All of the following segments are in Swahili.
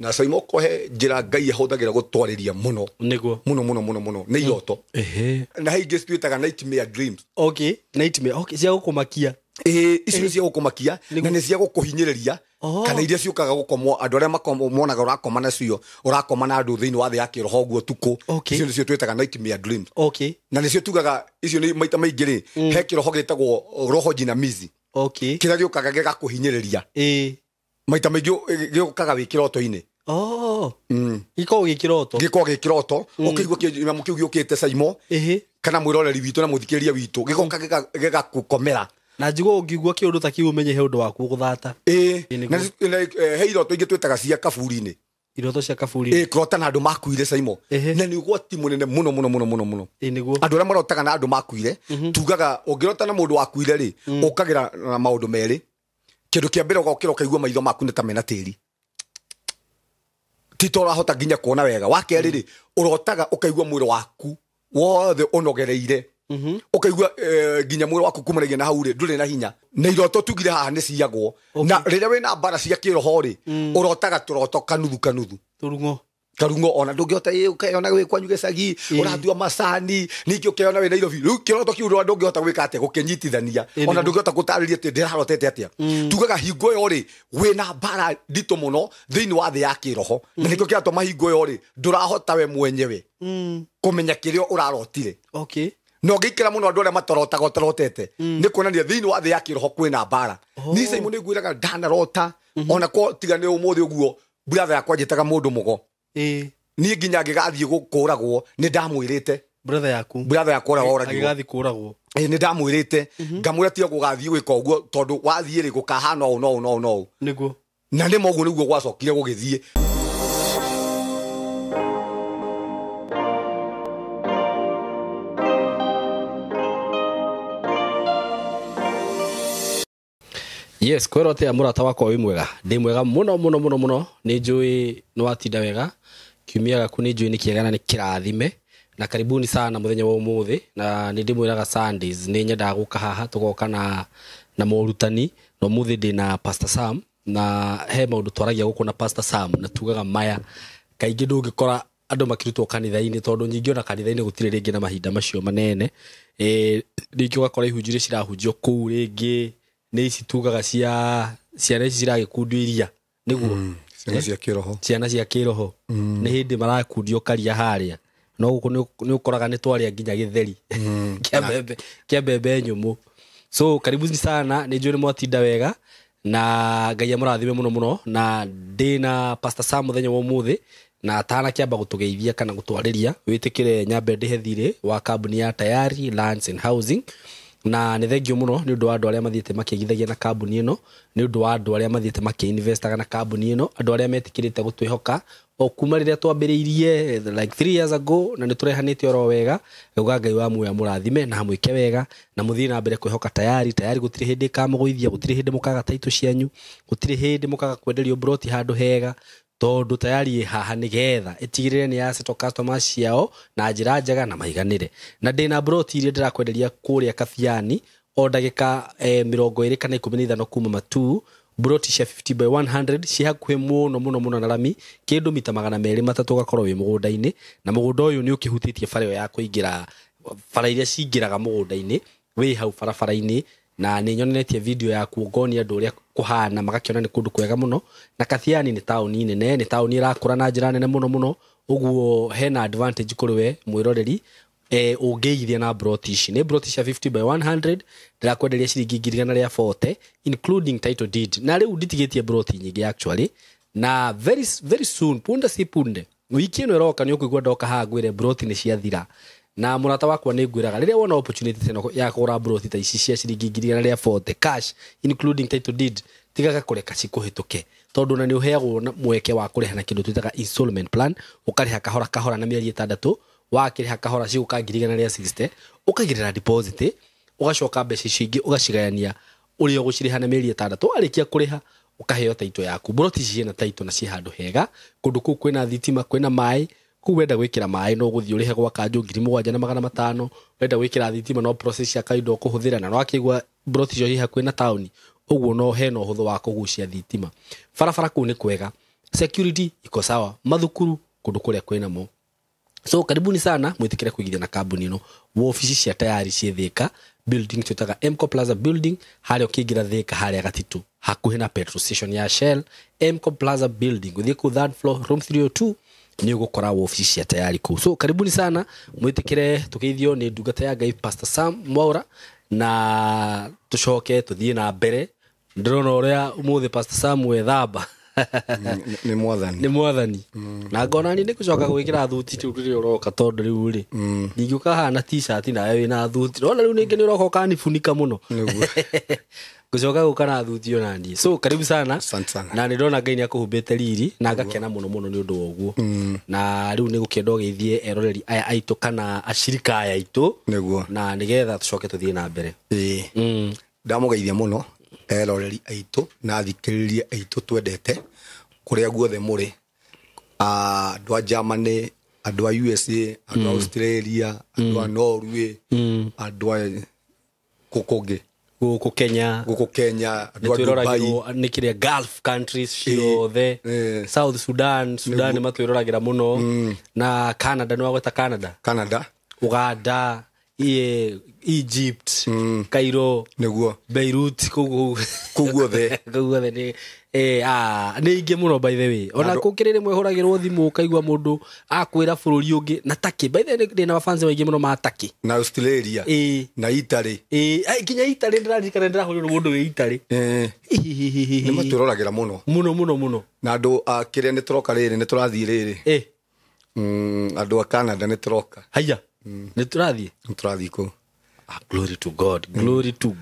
na coimo kohe njira ngai ahuthagira gutwariria muno niguo muno muno muno muno ni iroto mm. ehe na hingi cituitaga nightmare dreams okay nightmare okay cia gukumakia makia icio nä cia gå kå makia na nä cia gå kå hinyä rä ria kana iria ciåkaga gå komwo andå arä a monaga å rakoma nacio å rakoma na andå thä inä wa thä ya kä roho guo tukå icio nä cio twä taga na nä cio tugaga icio nä maita maingä rä mm. he kä roho gä tagwo roho jinamizi kä rä a gä å kaga gä gakå hinyä rä ria maita maingä gä å kaga wä kä roto-inä oh gä kä å kä igua kä u gä å kä te caimo kana mwä roreri witå na må thikä rä ria witå gä gä gakå komera na å kä å ndå ta kä u menye he å ndå waku gå thata he iroto ingä twä taga cia kaburi-inä iroto cia kaburi na andå makuire caimo na nä må nene må no må no må no må no andå arä a marotaga na andå makuire tugaga å ngä rota na må ndå wakuire rä å kagä ra na maå ndå merä kä ndå kä a mbere å gokä ra å kaigua maitho maku nä ta mena tito rahota nginya kuona wega wa kerä rä å rotaga å kaigua mwä waku wothe å nogereire å mhm. kaigua eh, nginya mwä waku kumanagia na hau rä ndå rä na hinya na iroto tugire haha nä ciagwo na rä rä a wä na mbara cia kä roho rä å mm. rotaga tå roto kanuthu kanuthu tå karungo ona ndungihota ukeyona wä kwanyu gä cagi å ratua macani ningä å keona wä na irobi rä u kä roto kä u ndångähota gwä ka atä gå kä nyitithania ona ndångähota gå tarä ria atä ndä rarotete atä a mm. tugaga hingo ä yo rä wä na mbara nditå må no thä mm-hmm. inä wa thä ya kä roho na nä kä o kä ratå mahingo ä yo rä ndå rahota we mwenyewe mm. kå menya kä rä a å rarotire na ngä ikä ra må no andå arä a matorotaga tarotete mm. nä kuonania thä inä wa thä ya kä roho kwä na mbara oh. nicaimå nä guä raga ndanarota mm-hmm. ona ko tiga nä å må thä å guo mbura yakwa njä taga må ndå må go niä nginya angä gathiä kå ragwo nä ndamwä rä te yaku bratha yakwa å kå ragwo nä ndamwä rä te mhm. ngamwä ra tiga gå gathiä gwä ka å guo tondå wathiä rä gå kahana å no å no å no å na nä moguo nä guo gwacokire gå gä thiä yes kwera atia murata wakwa wi mwega ndi mwega muno muno muno muno ni njui ni watinda wega kiumia gaku ni njui ni kiega na ni kirathime na karibuni sana muthenya wa umuthi na ni ndimwiraga sundays ni nyendaga guka haha tugoka na na morutani na umuthi ndi na pastor sam na he maundu twaragia guku na pastor sam na tugaga maya kaingi ndungikora andå makirutwo kanitha-inä tondå nyingä ona kanitha-inä gå tirä rä ngä na mahinda macio manene rä ngä å gakora ihunjirä cirahunjio kå u rä ngä nä citugaga cia ciana ici iria nä guo cia kä roho nä hä ndä marakundio karia harä a no kå nä å koraga nä twarä a nginya gä theri kä mbembe nyå må so karibuni sana nä njå nä mwatinda wega na ngai no muno no na ndä na sa må muthenya wa muthi na atana kiamba geithia kana gutwariria witikire nyambe ndihethire wa kambuni ya tayari lands and housing na nä thengio må no nä å ndå wa andå arä a mathiä te makä na kambuni ä no nä å ndå wa andå arä a mathiä te makä na kambuni ä no andå arä a metikä rä te gå twä hoka o kuma rä rä a twambä rä irie like years ago na nä tå rehanä te oro wega gauga ngai wa muoya må rathime na hamwä ke wega na må thiä na mbere kwä hoka tayari tayari gå tirä hä ndä kamå gå ithia gå tirä hä ndä må kaga taitå cianyu gå tirä hä ndä må kaga kwenderio mburoti handå hega tondu tayari haha nigetha itigirire ni yaceto customer ciao na ra njega na maiganire na ndina broti iria ndirakwenderia kuria kathiani o ndagika eh, mirongo iri kana ikumi na ithano kuma matu broti cia 50 by 100 ci no må no muno na rami kindu mita magana meri matatu gakorwo wi mugunda-ini na mugunda uyu ni ukihutetie bara iyo ya kuingira bara iria cingiraga mugunda-ini wä hau barabara-ini na nä nyonenetie video ya kuongonia andå å rä a kå hana magakiona nä kå ndå kwega må no na kathiani nä taåni nene nä ni ä rakå ra na njä ra nene må no må no å guo hena advantage kå rä we mwä roreri å e, ngä ithia na brot ici nä ya 50 by 100 ndirakwenderia ciringi ngiri gana rä a 40 including title deed na rä u nditigä tie brot nyingä actually na very, very soon punde si punde wiki ä no ä roka nä å kå igua ndoka haha ngwä re nä ciathira na murata wakwa nä ngwä raga rä rä a wona opportunity ya kå ra broti ta ici cia ciringi ngiri igana rä a bote cash including title deed tigaga kå reka cikå ke tondå na nä å heagwo mweke wa kå rä na kä ndå twä installment plan å karä ha kahora kahora na mä eri ä wakirä ha kahora cigå ka ngiri igana rä a åkagä rä deposit ũgacoka mbeca icio ingĩ ũgacigayania ũrĩa ũgũcirĩha na mĩeri ĩtandatũ warĩkia kũrĩha ũkaheo taito yaku mburoti na taito na ciĩ handũ hega kũndũ kũu kwĩna thitima kwĩna maĩ kå u wenda gwä kä ra maä no gå thiä å rä he gwa kanjå ngiri må gwanja na magana matano wenda gwä kä ra thitima no ya kainda kå hå thä ra na nwakä igua icio hihi na taåni å guo no hena å hå thå wa kå gucia thitima barabara kå u nä kwega security iko sawa mathukuru kå ndå kå rä a kwä namo so karibuni sana mwĩtĩkĩre kũigithia na kambuni ĩno wobici cia tayari ciĩ thĩka building twĩtaga mco plaza building harĩa ũkĩingĩra thĩka harĩa gatitũ hakuhĩ na petrol station ya shell mco plaza building gũthiĩ kũu third floor room 302 ni ugukora wobici cia tayari u so karibuni sana mwitikire tukithio ni ndungata ya ngai pastor sam mwaura na tå thiä na mbere ndirona uria umuthi pastor sam wethamba nä mwathani nä mwathani mm. na ngonani nä gå coka gwä kä ra thuti rä u rä rä å roka tondå rä u rä mm. ningä å kahana nawe wä na thuti rona rä u ningä nä å roka å kanibunika må no gucoka gå kana thutio na niä so karibu sana, na nä ndona ngai nä akå humbä te riri na ngakena må no må no nä å ndå guo mm. na rä u nä gå geithie eroreri aya aitå kana ashirika aya aitå niguo na nä getha tå coke tå thiä na mbere mm. ndamå geithia må no eroreri aitå na thikä rä ria aitå twendete kå rä a guothe må rä ah, andå a germany andå a usa andå a mm. australia andå a norway a kå kå ngä gå kenya gå kenya nä nä kä rä gulf countries ciothe e, e. south sudan sudan nä matwä roragä ra må no mm. na canada nä wagweta canada canada uganda e, egypt mm. kairo nä guo beirut kå guothe kå guothe nä ingä må no by the way ona kå kä rä rä mwe ragä rwo thimå å kaigua må ndå akwä ra bå rå ri å ngä na takä by the ndä na mabanzi maingä må no ma takä na australia e. na itarä nginya itarä ndä raririkana ndä rahå rä rwo må ndå wä itarä nä matwä roragä ra må no må no må no må no na andå akä rä a nä tå roka rä rä nä tå rathiä rä rä mm, andå a canada nä tå roka haiya mm. nä tå rathiä nä tå rathiä kå ah, glory to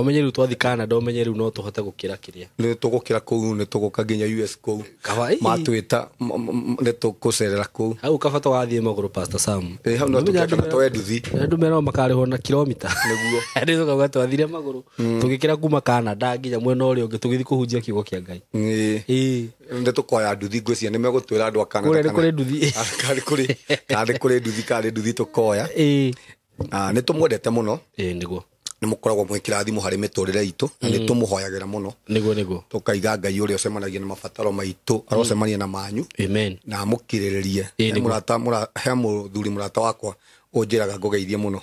å menyeri twathi canada å menyeri no tå hote gå kä ra kä rä a tå gå kä ra kå nä tå gå ka nginya us kå matwä ta nä tå kå cerera kå hau kabata wathiä magå rå merao makarä ho na kiromita nä guo tå kauga twathire magå rå mm. tå gä kä ra kuma canada nginya mwena å rä a å ngä tå gä thiä kå hunjia kiugo kä a ngai nä tå koya nduthi ngwä cia nä megå twä ra andå a kanada kå rä nduthi karä kå rä nduthi karä nduthi tå koya Ah, nä tå mwendete må no nä må koragwo mwä kä rathimå harä mä tå rä re itå na mm. nä tå må hoyagä ra må no tå kaiga ngai å rä a å cemanagia na mabataro maitå mm. arocemania na manyu na må kä rä rä rie he må thuri må rata wakwa å njä raga ngå geithie må no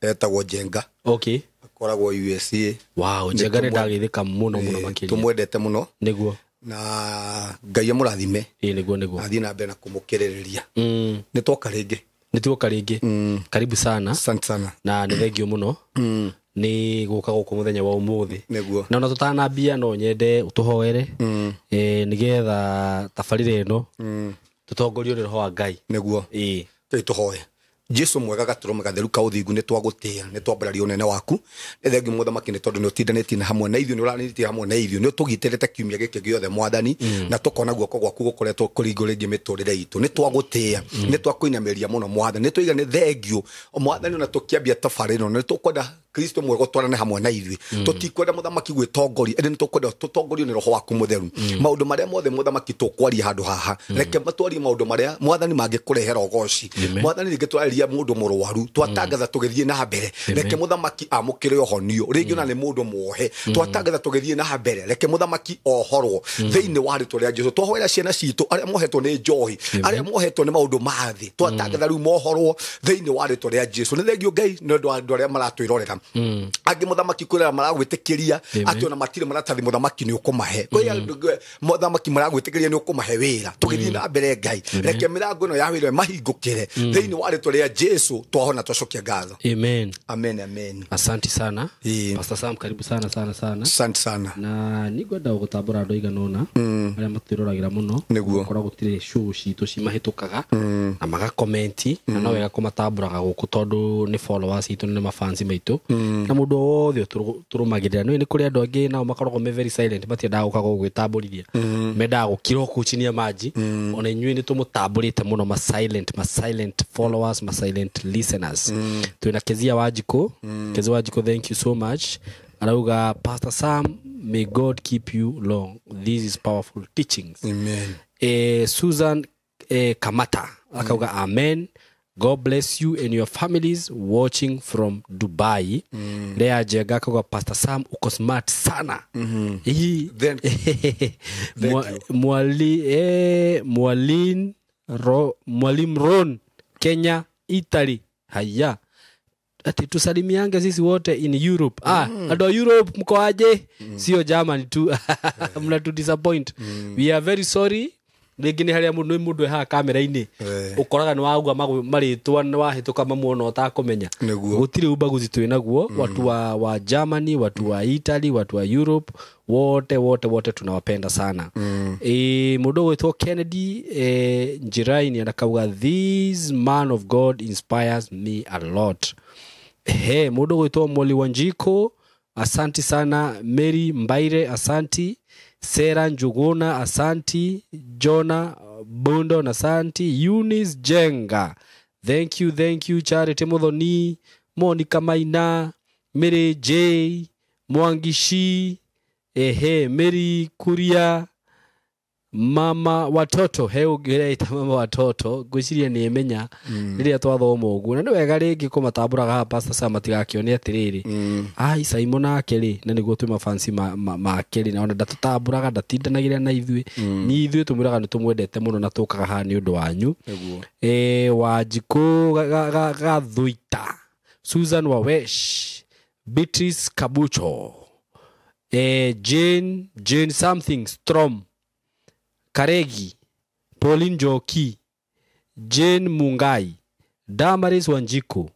etagwo njenga akoragwo njenga nä ndagä thä ka må no må no mwendete må no na ngai amå rathime athiä na mbere na kå må kä rä rä ria mm. nä twoka rä ngä nä tigåka mm. ngä karibu sana, sana. na nä thengio må mm. no nä gå muthenya gå kå wa må thä na ona tå tanambia no nyende å tå hoere mm. nä getha ä no mm. tå tongorio nä roho wa ngai nä guo ä tå hoe jesu mwega gaturo mwega ka uthingu nä twagåtä a nä twambararia å nene waku nä thengi må thamaki nä tondå nä å na hamwe na ithu nä å hamwe na ithu nä å tå gitä rä te kiumia gä kä gä othe mwathani mm. na tå kona kwa gwaku gå koretwo kå ringå rä ngie mä tå rä re itå nä twagå tä a mm. nä twakå inamä ria må no mwathani nä twaiga nä thengiå mwathani ona tå kä ambia tabarä kristo mwega twarane hamwe na ithuĩ mm. tutikwenda muthamaki gwitongori ĩndĩ nitukwenda tutongori ni roho waku mũtheru mm. maundu maria mothe muthamaki tũkwaria handu haha mm. reke matwari maundu maria mwathani mangĩkũrehera ũgoci mwathani ringi tũraria mundu murwaru twatangatha tugithie na mbere reke muthamaki amukire ũhonio ringi na ni mundu muohe twatangatha tugithie na mbere reke muthamaki ohorwo thĩinĩ wa rĩtwa rĩa jesu twahoera ciana citũ aria mohetwo ni njohi aria mohetwo ni maundu mathi twatangatha rĩu mohorwo thĩinĩ wa rĩtwa rĩa jesu ni thengio ngai nĩ ũndũ aria maratwirorera Mm. angä må thamaki kwä rera maragwä tä kä ria atä ona matirä maratathi må thamaki nä å kå mahe må mm. eh, thamaki maragwä tä kä ria nä å kå mahe wä ra tå gä thiä mm. na mbere ngai reke mä rango ä no ya wä ra mahingå kä re thä inä wa rä two rä a jesu twahona twacokia ngatho amen amen amen asanti sana pastor sam karibu sana sana sana asanti sana na ngwenda gå tambå ra andå aigana ona arä a matwä roragä må no nä guo gå tirä citå cimahätå kaga na magakomenti na no wega kå matambå raga gå kå tondå nä citå nä maitå Mm. na må ndå wothe tå rå magä rä ra nä kå rä andå angä nao makoragwo me very silent matiendaga gå kaga gå gwä tambå rithia mm. mendaga gå kira kucinia manji mm. ona inyuä nä tå må tambå rä te må no ma silent ma silent followers ma silent listeners twä na kezia wanjikå kezia wanjikå thank you so much arauga pastor sam may god keep you long this is powerful teachings Amen. Eh, susan eh, kamata akauga mm. amen god bless you and your families watching from dubai mm. lea jegaka kwa pastor sam uko smart sana mm-hmm. Then, mwali, eh, ro, mwalim ron kenya italy haya ati tusalimiange sisi wote in europe ah, mm. europe mko mm. sio german tu disappoint mm. we are very sorry rĩngĩ nĩ harĩa nĩ mũndũ ehaga kamera-inĩ eh. ũkoraga nĩ wauga marĩtwa nĩ wahĩtũka mamwe ona ũtakũmenya gũtirĩ ubaguzi twĩ naguo mm. watu wa, germany watu wa mm. italy watu wa europe wote wote wote tunawapenda sana mm. e, mũndũ ũgwĩtwo kennedy e, anakauga this man of god inspires me a lot he mũndũ ũgwĩtwo moli wanjiko asanti sana mary mbaire asanti Sera Njuguna, asanti. Jona Bundo na asanti. Yunis Jenga, thank you, thank you. Charity Muthoni, Monica Maina, Mary J, Mwangishi, ehe, Mary Kuria mama watoto he ungireita mama watoto ngwiciria nä menya mm. rä rä a twathoma å guo na nä wega rä ngä kå matambåraga sa matigakĩone atĩrĩrĩ mm. ai caimo nake rä na nä guo twä ma ma rä na ndatå tambåraga ndatindanagä rä na ithwe mm. ni ithwe tå mwä raga nä tå na tukaga ha ni undu wanyu e, wa jiko ga, ga, susan wawesh beatrice kabucho e, jane jane something strong Karegi, Pauline Joki, Jane Mungai, Damaris Wanjiko,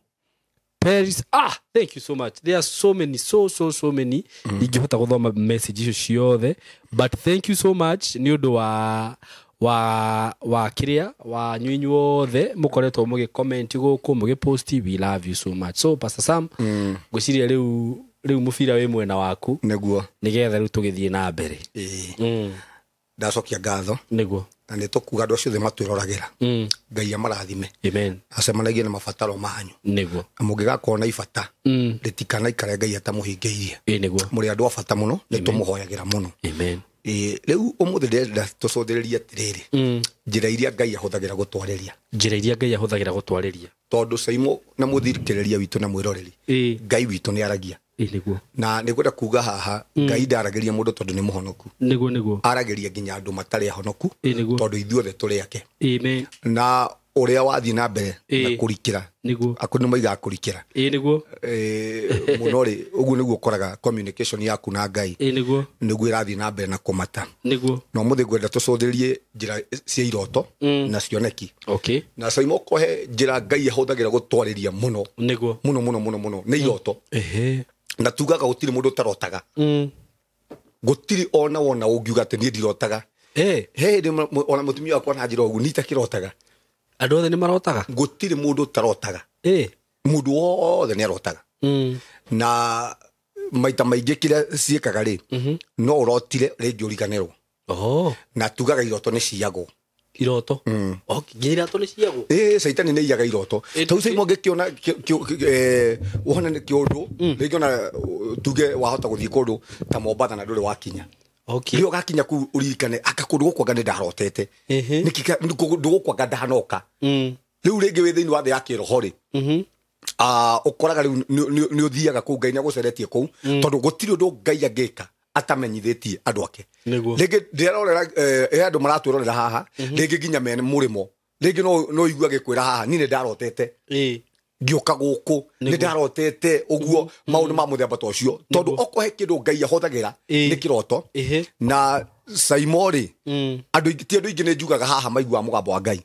Paris. Ah, thank you so much. There are so many, so so so many. Ndingĩhota mm. gũthoma message icio ciothe, but thank you so much nĩ ũndũ wa wa wa kiria wa nywi nyuothe mukoretwo mugi comment guku mugi post we love you so much so pastor sam mm. ngwiciria riu riu mufira we mwena waku niguo nigetha riu tugithie na mbere e. mm ndacokia ngatho niguo na nä tå kuga andå acio othe matwä roragä ra mm. ngai amarathime acemanagie na mabataro manyu nä må ngä gakorwo na ibata mm. rä tikanaikare ngai atamå hingä irie må rä andå a bata må no nä tå må hoyagä ra må no rä u å må thä ndärenda tå cåthä rä rie atä rä mm. rä njä ra iria ngai ahå thagä ra gå twarä ria njä ra iria ngai ahå thagä ra gå twarä ria tondå caimå na må thikä rä ria witå na mwä roreri ngai witå nä aragia niguo na nä ngwenda kuga haha mm. ngai ndarageria må ndå tondå nä må honoku niguo niguo arageria nginya andå matarä ahonoku tondå ithuothe tå rä ake na å rä a na mbere na kå rikä ra akå nä maigaga kå rikä ra må no rä å guo nä yaku na ngai nä guo ĩrathiĩ na mbere na kå mata na må thä ngwenda tå cåthä cia iroto mm. na cioneki okay. na caima å kohe njä ngai ahå thagä ra gå twarä ria må no må mm. iroto må na tugaga gå tirä må ndå å tarotaga mm. gå tirä ona wona å ngiuga atä niä ndirotaga ona må tumia wakwa na njä ra å guo nitakä rotaga andå othe nä marotaga gå tirä må ndå å tarotaga må ndå wothe nä arotaga mm. na maita maingä kä rä a kaga rä mhm. no å rotire rä ngä å riganärwo na tugaga iroto nä ciagwo iroto mm. ngä nä ciagå ä caitani nä iaga iroto tau u ngä kä ona å kä å ndå rä ngä ona tuge wahota gå thiä kå ndå ta mombatha na ndå rä wakinya rä å gakinya kå u å ririkane aka kå ndå gå kwanga nä ndarotete ndå gå kwanga ndanoka rä u rä ngä wä thä inä wa thä ya kä roho rä å koraga rä u nä å thiaga kå u ngai nä agå ceretie kå u tondå gå tirä å ndå ngai angä ka atamenyithätie andå ake rä ngä eh, he andå maratwä rorera haha mhm. rä ngä nginya mene må rä mo rä ngä no igua gä kwä ra haha ni nä ndarotete ngioka guku nä ndarotete å guo maå mhm. ma må ta å cio tondå he kä ndå ngai ahothagira ra nä kä roto na caimo rä mm. ti andå aingä nä njugaga haha maiguaga må gambo wa ngai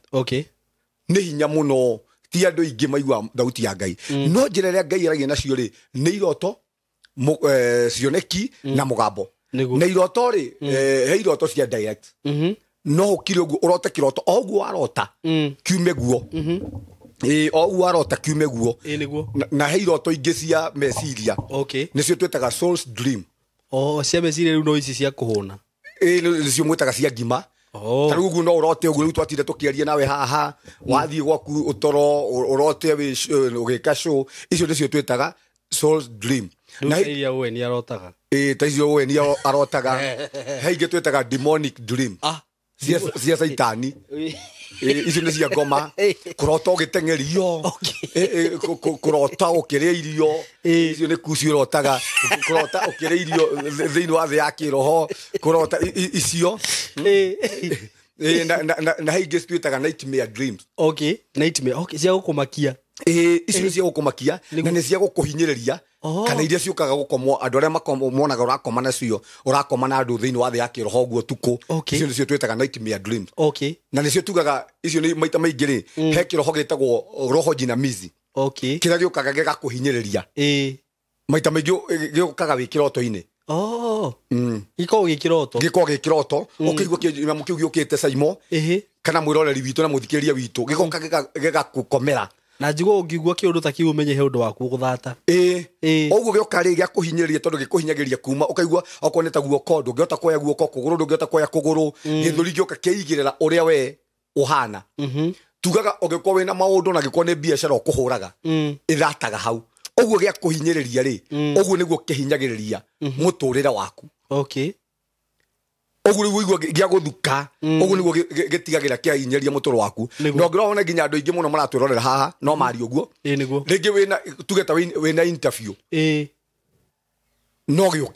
nä hinya må no ti andå aingä maiguaga thauti ya ngai mm. no njä ra ä rä a ngai aragia nacio rä nä iroto cioneki eh, mm. na mugambo na iroto rä mm. eh, he iroto cia direct mm-hmm. no å kire å guo å rote kä roto o guo arota kiume guo ä o warota kiume guo na he iroto ingä cia meciria nä cio twä taga cia meciria rä u no ici cia kå hå na cio mwä taga cia ngima tarä u guo no å rote å guo rä u twatinde tå kä aria nawe haha wathiä gwaku å toro å rote å gä ka icio nä cio twä taga uwe arotaga ä icio uwe arotaga he twä taga ah, cia caitani icio nä cia ngoma kå rota å gä tengerio kå rota å kä rä irio icio nä kuci å rotaga kå rota å kä rä irio thä inä wa thä ya kä roho kå rota icio na heingä cituä taga cia gå kå makia icio nä cia gå kå makia na nä cia gå kå hinyä rä ria kana iria ciåkaga gå komwo andå arä a monaga å rakoma nacio å rakoma na andå thä inä wa thä ya roho guo tukå icio nä cio twä taga nightmare dreams na nä cio tugaga icio nä maita maingä rä mm. he kä roho gä tagwo roho jinamizi kä rä a gä å kaga gä gakå hinyä rä ria maita maingä gä å kaga wä kä roto-inä gä kä gä kä roto å kä igua kä u gä å kä te caimo kana mwä roreri witå na må thikä rä ria witå gä goka gä gakå komera na njigua ũngiigua kä ndå ta kiu menye he ũndũ waku ũgũthata ũguo gä oka rä gä a kå hinyä rä ria tondå gä kå hinyagä ria kuma å kaigua okorwo nä ta guoko ndå ngä hota kuoya guoko kå gå rå ndå ngä hota kuoya kå mm. gå rå gä thå ri gä oka kä igä rä ra å rä a we å hana mm-hmm. tugaga å gä korwo wä na maå ndå na gä korwo nä biacara å kå hå raga ä mm. thataga hau å guo gä a kå hinyä rä ria rä å mm. guo nä guo kä hinyagä rä ria må mm-hmm. tå rä re waku okay rä gä uguo niguo igua gia guthuka uguo mm. niguo gitigagira kia inyeria muturo waku na ngä ona nginya andå aingä andu aingi muno rorera haha no mm. mari å uguo ringi wina tuge ta wina na no å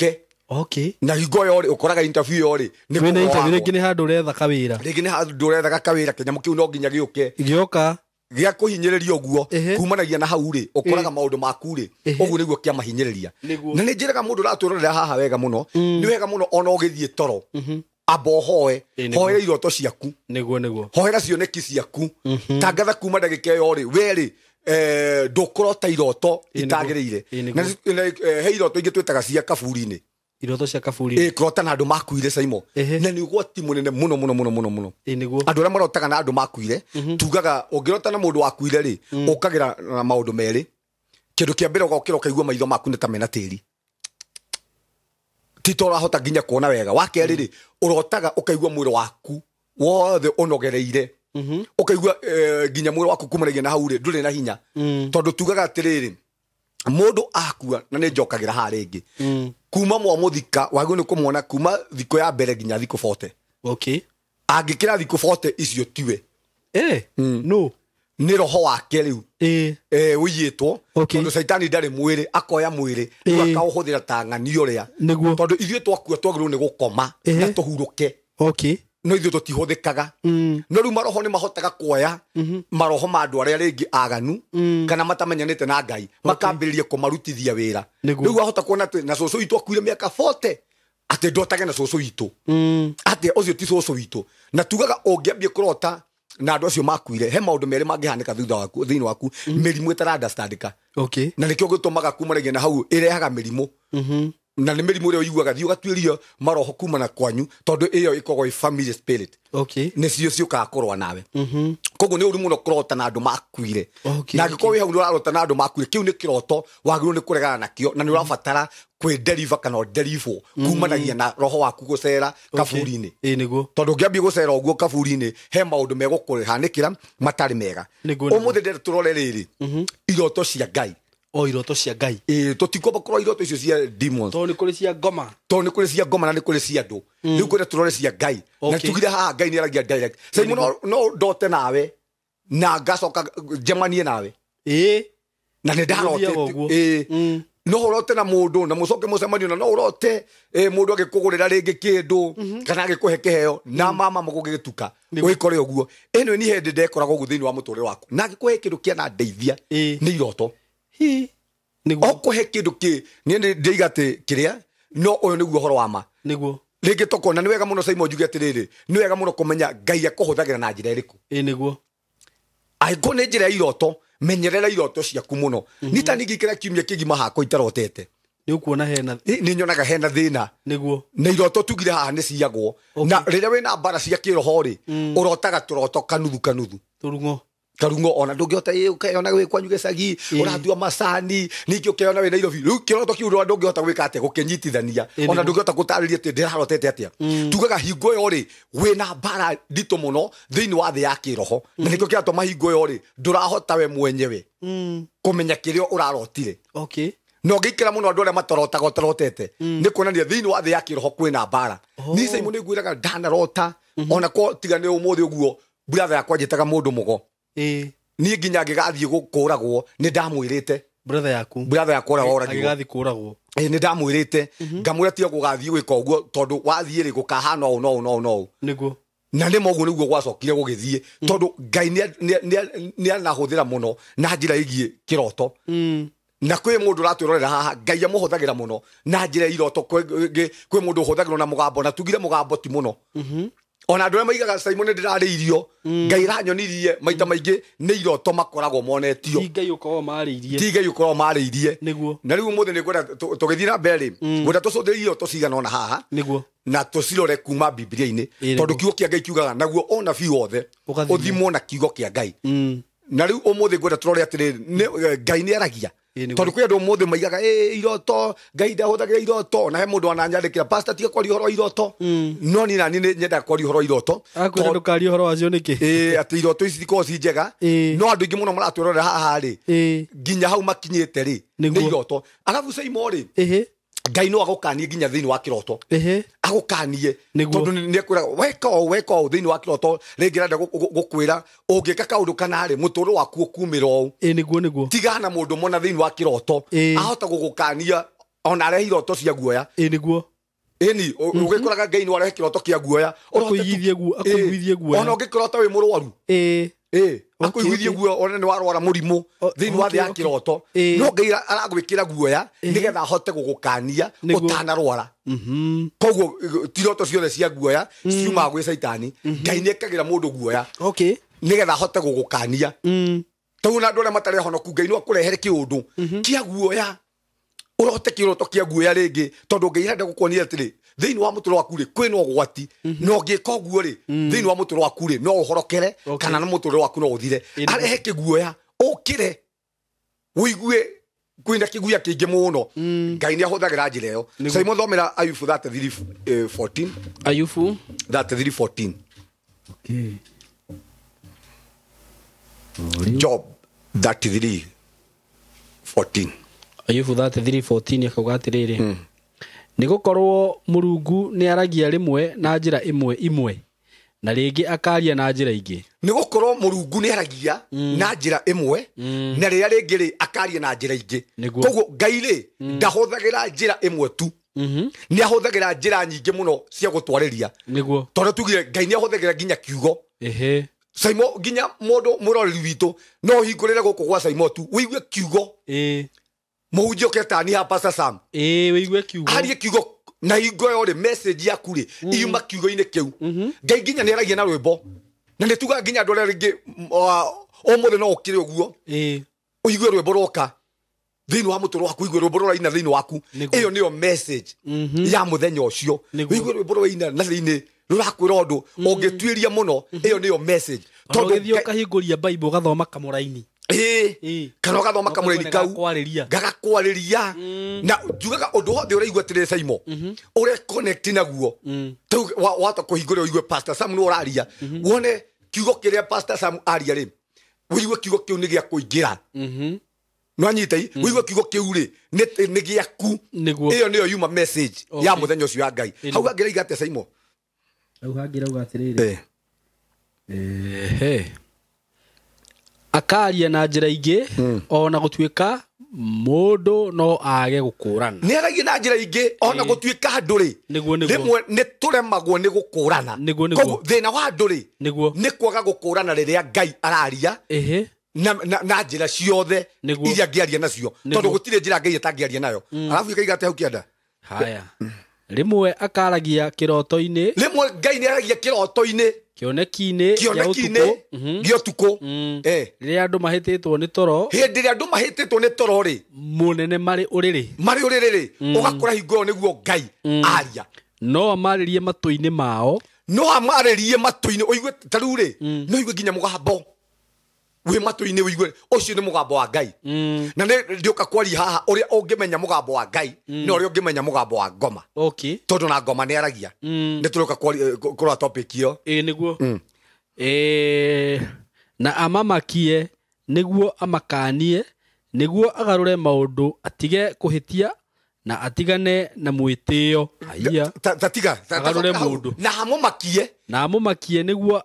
ke na hingo yo ri ukoraga interview yo ri ni wina interview ringi ni handu uretha kawira ringi ni handu uretha kawira kinyamu kiu no nginya giuke gioka gä a kå hinyä guo kumanagia na hau rä å koraga maå ndå maku rä å guo nä guo kä amahinyä rä ria na nä njä raga må ndå å ratå haha wega må no mm. nä wega må no ona å gä thiä toro mhm. amba hoe hoera iroto ciaku hoera cioneki ciaku mhm. tangatha kuma ndagä ka ä yo rä werä eh, ndå kå rota iroto itagä rä ire eh, he iroto ingä twä taga cia kaburi-inä iroto cia kaburi ä kå na andå makuire caimo na nä å gwati må nene må no må no må no må no må no andå arä a marotaga na andå makuire mhm. tugaga å ngä rota na må ndå wakuire rä å mhm. kagä ra na maå ndå merä kä ndå kä a mbere å gokä ra å kaigua maitho maku nä ta mena tä ri tito rahota nginya kuona wega wa kerä rä å mhm. rotaga å kaigua mwä waku wothe å nogereire å kaigua eh, nginya mwä waku kumanagia na hau rä ndå rä na hinya tondå tugaga atä rä rä mundu akua na nä njokagira ha rä ngä mm. kuma mwamå thika wagä nä kå mwona kuma thikå ya mbere nginya thikå bote okay. angä kä ra thikå bote icio tiwe eh, mm. no nä roho wake rä u eh iyä two tondå caitani ndarä mwä rä akoya mwä rä rä akaå hå thä ra ta ng'ani å rä a tondå ithuä twakua twagä rä rwo nä gå koma na tå hurå ke no ithuĩ tũtihũthĩkaga mm. no rĩu maroho nĩ mahotaga kuoya mm-hmm. maroho ma andũ arĩa rĩngĩ aganu mm. kana matamenyanĩte na ngai makambĩrĩria kũmarutithia wĩra rĩu ahota kuona atĩ na cũcũ witũ akuire mĩaka bote atĩ ndotage na cũcũ witũ mm. atĩ ũcio ti cũcũ witũ na tugaga ũngĩambia kũrota na andå acio makuire he maå ndå merä mangähanäka thutha waku thä inä waku mä rimå ä tarandacitandä ka na nä kä o gä tå maga na hau ä rehaga mä rimå mm-hmm na nä mä rimå ä rä a å iguaga thiä å maroho kumana kwanyu tondå ä yo ä koragwo family spirit okay. nä cio ciåkaga kå rwa nawe mm -hmm. koguo nä å ru må no kå rota na andå makuire okay, na angä korwo wä hau nä å rarota na andå makuire kä u nä kä roto wagä rwo nä kå regana nakä o na nä å rabatara kwä nderiva kana nderivwo kumanagia mhm. na roho waku gå cera kaburi-inä tondå ngä ambia gå cera å guo kaburi-inä he maå ndå megå kå hanä kä ra matarä mega å må thä ndä tå rore rä rä mhm. iroto cia ngai o iroto cia ngai ä tutikwamba korwo iroto icio cia demons tondå nä kå rä cia ngoma tondå nä kå rä cia ngoma na nä kå rä cia andå mm. rä u kwä tå rore cia ngai na tugire haha ngai nä aragia direct caimå no ndote nawe na ngacoka njemanie nawe ä na nä ndarotete mm. no å rote na må ndå na må coke må cemanio na no å rote må ndå agä kå gå rä ra rä ngä kä ndå mm-hmm. kana agä kå he kä heo na mm. mama må gå gä gä tuka å gä kore å guo ä no ni hä ndä ndekoragwo å guo thä inä wa må tå rä waku na agä kå he kä ndå kä ana ndeithia nä iroto hi niguo kuhe kindu ki ni ndiiga ati kiria no uyu guo horo wa ma niguo rĩngĩ tokona nĩ wega mũno caimo njuge atĩrĩrĩ nĩ wega mũno kũmenya ngai akũhũthagĩra na njĩra iriku ĩ niguo angĩkorwo nĩ njĩra ya iroto menyerera iroto ciaku mũno mhm. nĩ ta ningĩ kĩrĩa kiumia kĩgima hakwa itarotete nĩ ũkuona hena ni nyonaga hena thina niguo na iroto tugire haha ni ciagwo na rĩrĩa wĩna bara cia kiroho ri mm. urotaga turoto kanuthu kanuthu turungo karungo ona ndungiota ukeona wi kwanyu gicagi uratua macani ningi ukeona wi nairobi riu kiroto kiu ndo ndungiota gwika atia gukinyitithania ona ndungiota gutariria ati ndirarotete atia mm. tugaga hingo yo ri na mbara mm. ndito muno thiini wa thi ya roho na nikio kiratuma hingo yo ri ndurahota we mwenyewe mm. kumenya kirio urarotire okay na å ngä ikä ra må no andå arä a matorotaga tarotete nä kuonania thä inä wa thä ya kä roho kwä na mbara oh. nicaimå nä nguä raga ndanarota mm-hmm. ona ko tiga nä å må thä å guo mburatha yakwa njä taga må ndå må go niä nginya angä gathiä kå ragwo nä ndamwä rä te yaku nä ndamwä rä te mhm. ngamwä ra gå gathiä gwä ka å guo tondå wathiä rä gå kahana å no no no na nä moguo nä guo gwacokire gå gä thiä mm. tondå ngai nä anahå thä ra må no na njä ra igiä kä roto mm. na kwä må ndå å ratwä rorera haha ngai amå hå thagä ra må no na njä ra iroto kwä må ndå å hå thagä rwo na må gambo na tugire må gambo ti må no mhm ona andå arä a maigaga caimo nä ndä rarä irio mm. ngai ranyonirie maita mm. maingä nä iroto makoragwo monetio ti ngai å korwo marä irie na rä u må thä nä ngwenda tå gä thiä na mberä mm. ngwenda tå cå thä irio tå cigana ona haha na tå cirore kuma bibilia-inä tondå kiugo kä a ngai kiugaga naguo ona biå wothe å thimwo na kiugo kä a ngai na rä u å må thä ngwenda tå rore atä rä eh, ngai nä aragia tondå kwä andå må thä maigaga iroto ngai ndahå thagä ra iroto na he må ndå ananyandä kä ra tiga kwaria å horo iroto mm. no ni nani nä nyendaga kwaria å horo iroto ndå karia å horo wacio nä kä atä iroto ici cikorwo ci njega no andå aingä må no maratwä rorera haha rä nginya hau makinyä te rä nä iroto arabu ceimo rä ngai no agukanie nginya thini wa kĩroto tondu tondũ kwira weka o weka o thini wa kiroto rĩngĩ renda gukwira ungika kaundu kana rĩ mũtũũro waku ũkumĩra ũũ nĩguo nĩguo tigana mundu mona thini wa kiroto ahota gũgũkania ona arehe iroto cia guoya nĩguo ĩni ugikuraga mhm. ngai no arehe kiroto kia guoya ona muru waru mũrwaru ihuthie guo one nä warwara må rimå thä inä wa thä ya kä roto no ngai aragwä kä ra guoya nä getha ahote gå gå kania å tanarwara mhm. koguo tiroto ciothe cia guoya mm. ciumaga gwä caitani mhm. ngai nä ekagä ra må ndå guoya nä getha ahote gå gå kania mm. toguo na andå arä a matarä honoku ngai no akå rehere kä å ndå mhm. kä a guoya å rote kä roto kä a guoya rä ngä tondå ngai renda gå kuonia atä rä thini wa muturo tå kwino gwati no å ngä ka å guo rä mm. thä wa muturo tå no uhorokere kana na muturo waku no uthire arehe kiguoya ukire å kä kiguya å muno ngai ni ahuthagira thagä ra njä ra ayufu that 314 eh, ayufu that 314 okay. job 33 ayubu 33 akauga atä rä rä nä gå korwo må rungu nä aragia rĩmwe na njä ra ĩmwe imwe na rĩngĩ akaria na njä ra ingä nä gå korwo må rungu nä aragia mm. na njä ra ĩmwe mm. na rä rä a rĩngĩ rä akaria na njä ra ingä koguo ngai rä mm. ndahå thagä ra njä ra ĩmwe tu mm-hmm. nä ahå thagä ra njä ra nyingä må no cia gå twarä ria tugire ngai nä ahå thagä ra nginya kiugo caimo nginya må ndå må roreri witå no hingå rä re gå kå gwa caimo tu wä igue kiugo muhunjuke tani ha pastor sam ä eh, wä kiugo kiugo na hingo yo rä message yaku rä mm -hmm. iuma kiugo-inä kä u mm -hmm. ngai nginya nä aragia na rwä mbo na nä tugaga nginya andå arä a rä ngä må mm, thä no å kä rä å guo å eh. igue rwä mbo roka thä inä wa må tå waku igue rwä mbo rwaina thä inä waku ä yo nä yo message mm -hmm. ya må thenya å cio å igue rwä mbo rwaina na thä inä rå rakwä ra å ndå å mm-hmm. ngä tuä ria må no ä yo nä yo tondå å kahingå ria bible å gathoma kamå raini kana ũgathoma kamũreri kau ria mm. na njugaga ũndå wothe å raigua tirä caimo å mhm. re naguo wata kå hingå rä å igue sam nä å raria mhm. wone kiugo kä rä a sam aria rä wä igue kiugo kä u nä gä a kå ingä ra mhm. no anyitei igue kiugo kä u rä nä gä aku ä yo nä yo yuma ya må thenya å cio ya ngai hau hangä raiga atä caimo hau hangä rauga atä rä eh. rä akaria na ra ingä hmm. ona må ndå no age gukurana ni aragia na ra ingä ona hmm. gutuika andu ri rimwe ni turemagwo ni gukurana koguo thina wa andu ri ni kwaga gukurana a ngai araria na na ra ciothe iria ngiaria nacio tondu gutire njira ngai atangiaria nayo alafu ikaiga atia hau kianda haya rimwe akaragia kiroto-ini rimwe ngai ni aragia kiroto kioneki-inä gä åtukå rä rä a andå mahä tä two nä toro hä ndä ä rä a andå mahä tä two nä toro rä må nene marä å rä rä marä å rä rä mhm. rä å gakå hingo ä yo nä guo ngai mhm. aria no amarä rie matå-inä mao no amarä rie matå-inä å igue tarä mhm. no igue nginya må gambo wä matå-inä å igue å cio nä må gambo wa ngai mm. na ndä å ka kwari haha å rä a å ngä menya må gambo wa ngai mm. nä å rä a å ngä menya må gambo wa ngoma tondå na ngoma nä aragia mm. nä tå rä å ka kå rora ä yo nä guo na amamakie nä guo amakanie nä guo agarå re maå ndå atige kå hä tia na atigane na mwĩtĩo aiya tatiga agarũre ndå na makie na nä guo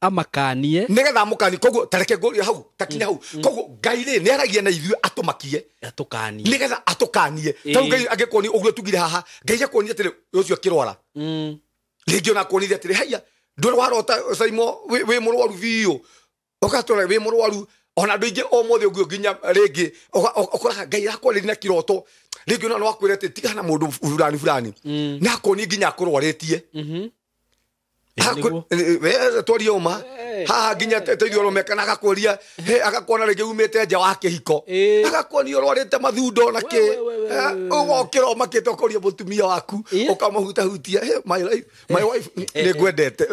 amakanie nigetha mukani koguo tareke ngoria hau takinya mm, hau mm. koguo ngai rä nä aragia na ithuä atå makie atåkanie nigetha atåkanie tau ngai angä kuonia å guo tugire haha ngai akuonia atä rä å cio akä rwara mm. rĩngĩ ona kuonithia atĩrĩ haiya ndũrĩ warota caimo wĩ mũrwaru biũ ũgatũra wĩ mũrwaru ona andũ aingĩ ũmũthĩ ũguo nginya rĩngĩ ũkoraga ngai arakwarĩri na kĩroto rĩngĩ ona no akwĩra atĩ tigana mũndũ burani burani na akonia nginya akũrwarĩtie mm-hmm twari ma haha nginya teithio romekana agakũria agakuona rä ngä umä te nja wa kä hiko agakuoni kĩhiko agakuonia ũrwarĩte mathundo na kĩ ũgokĩra ũmakĩte må tumia waku å kamahutahutia nä ngwendete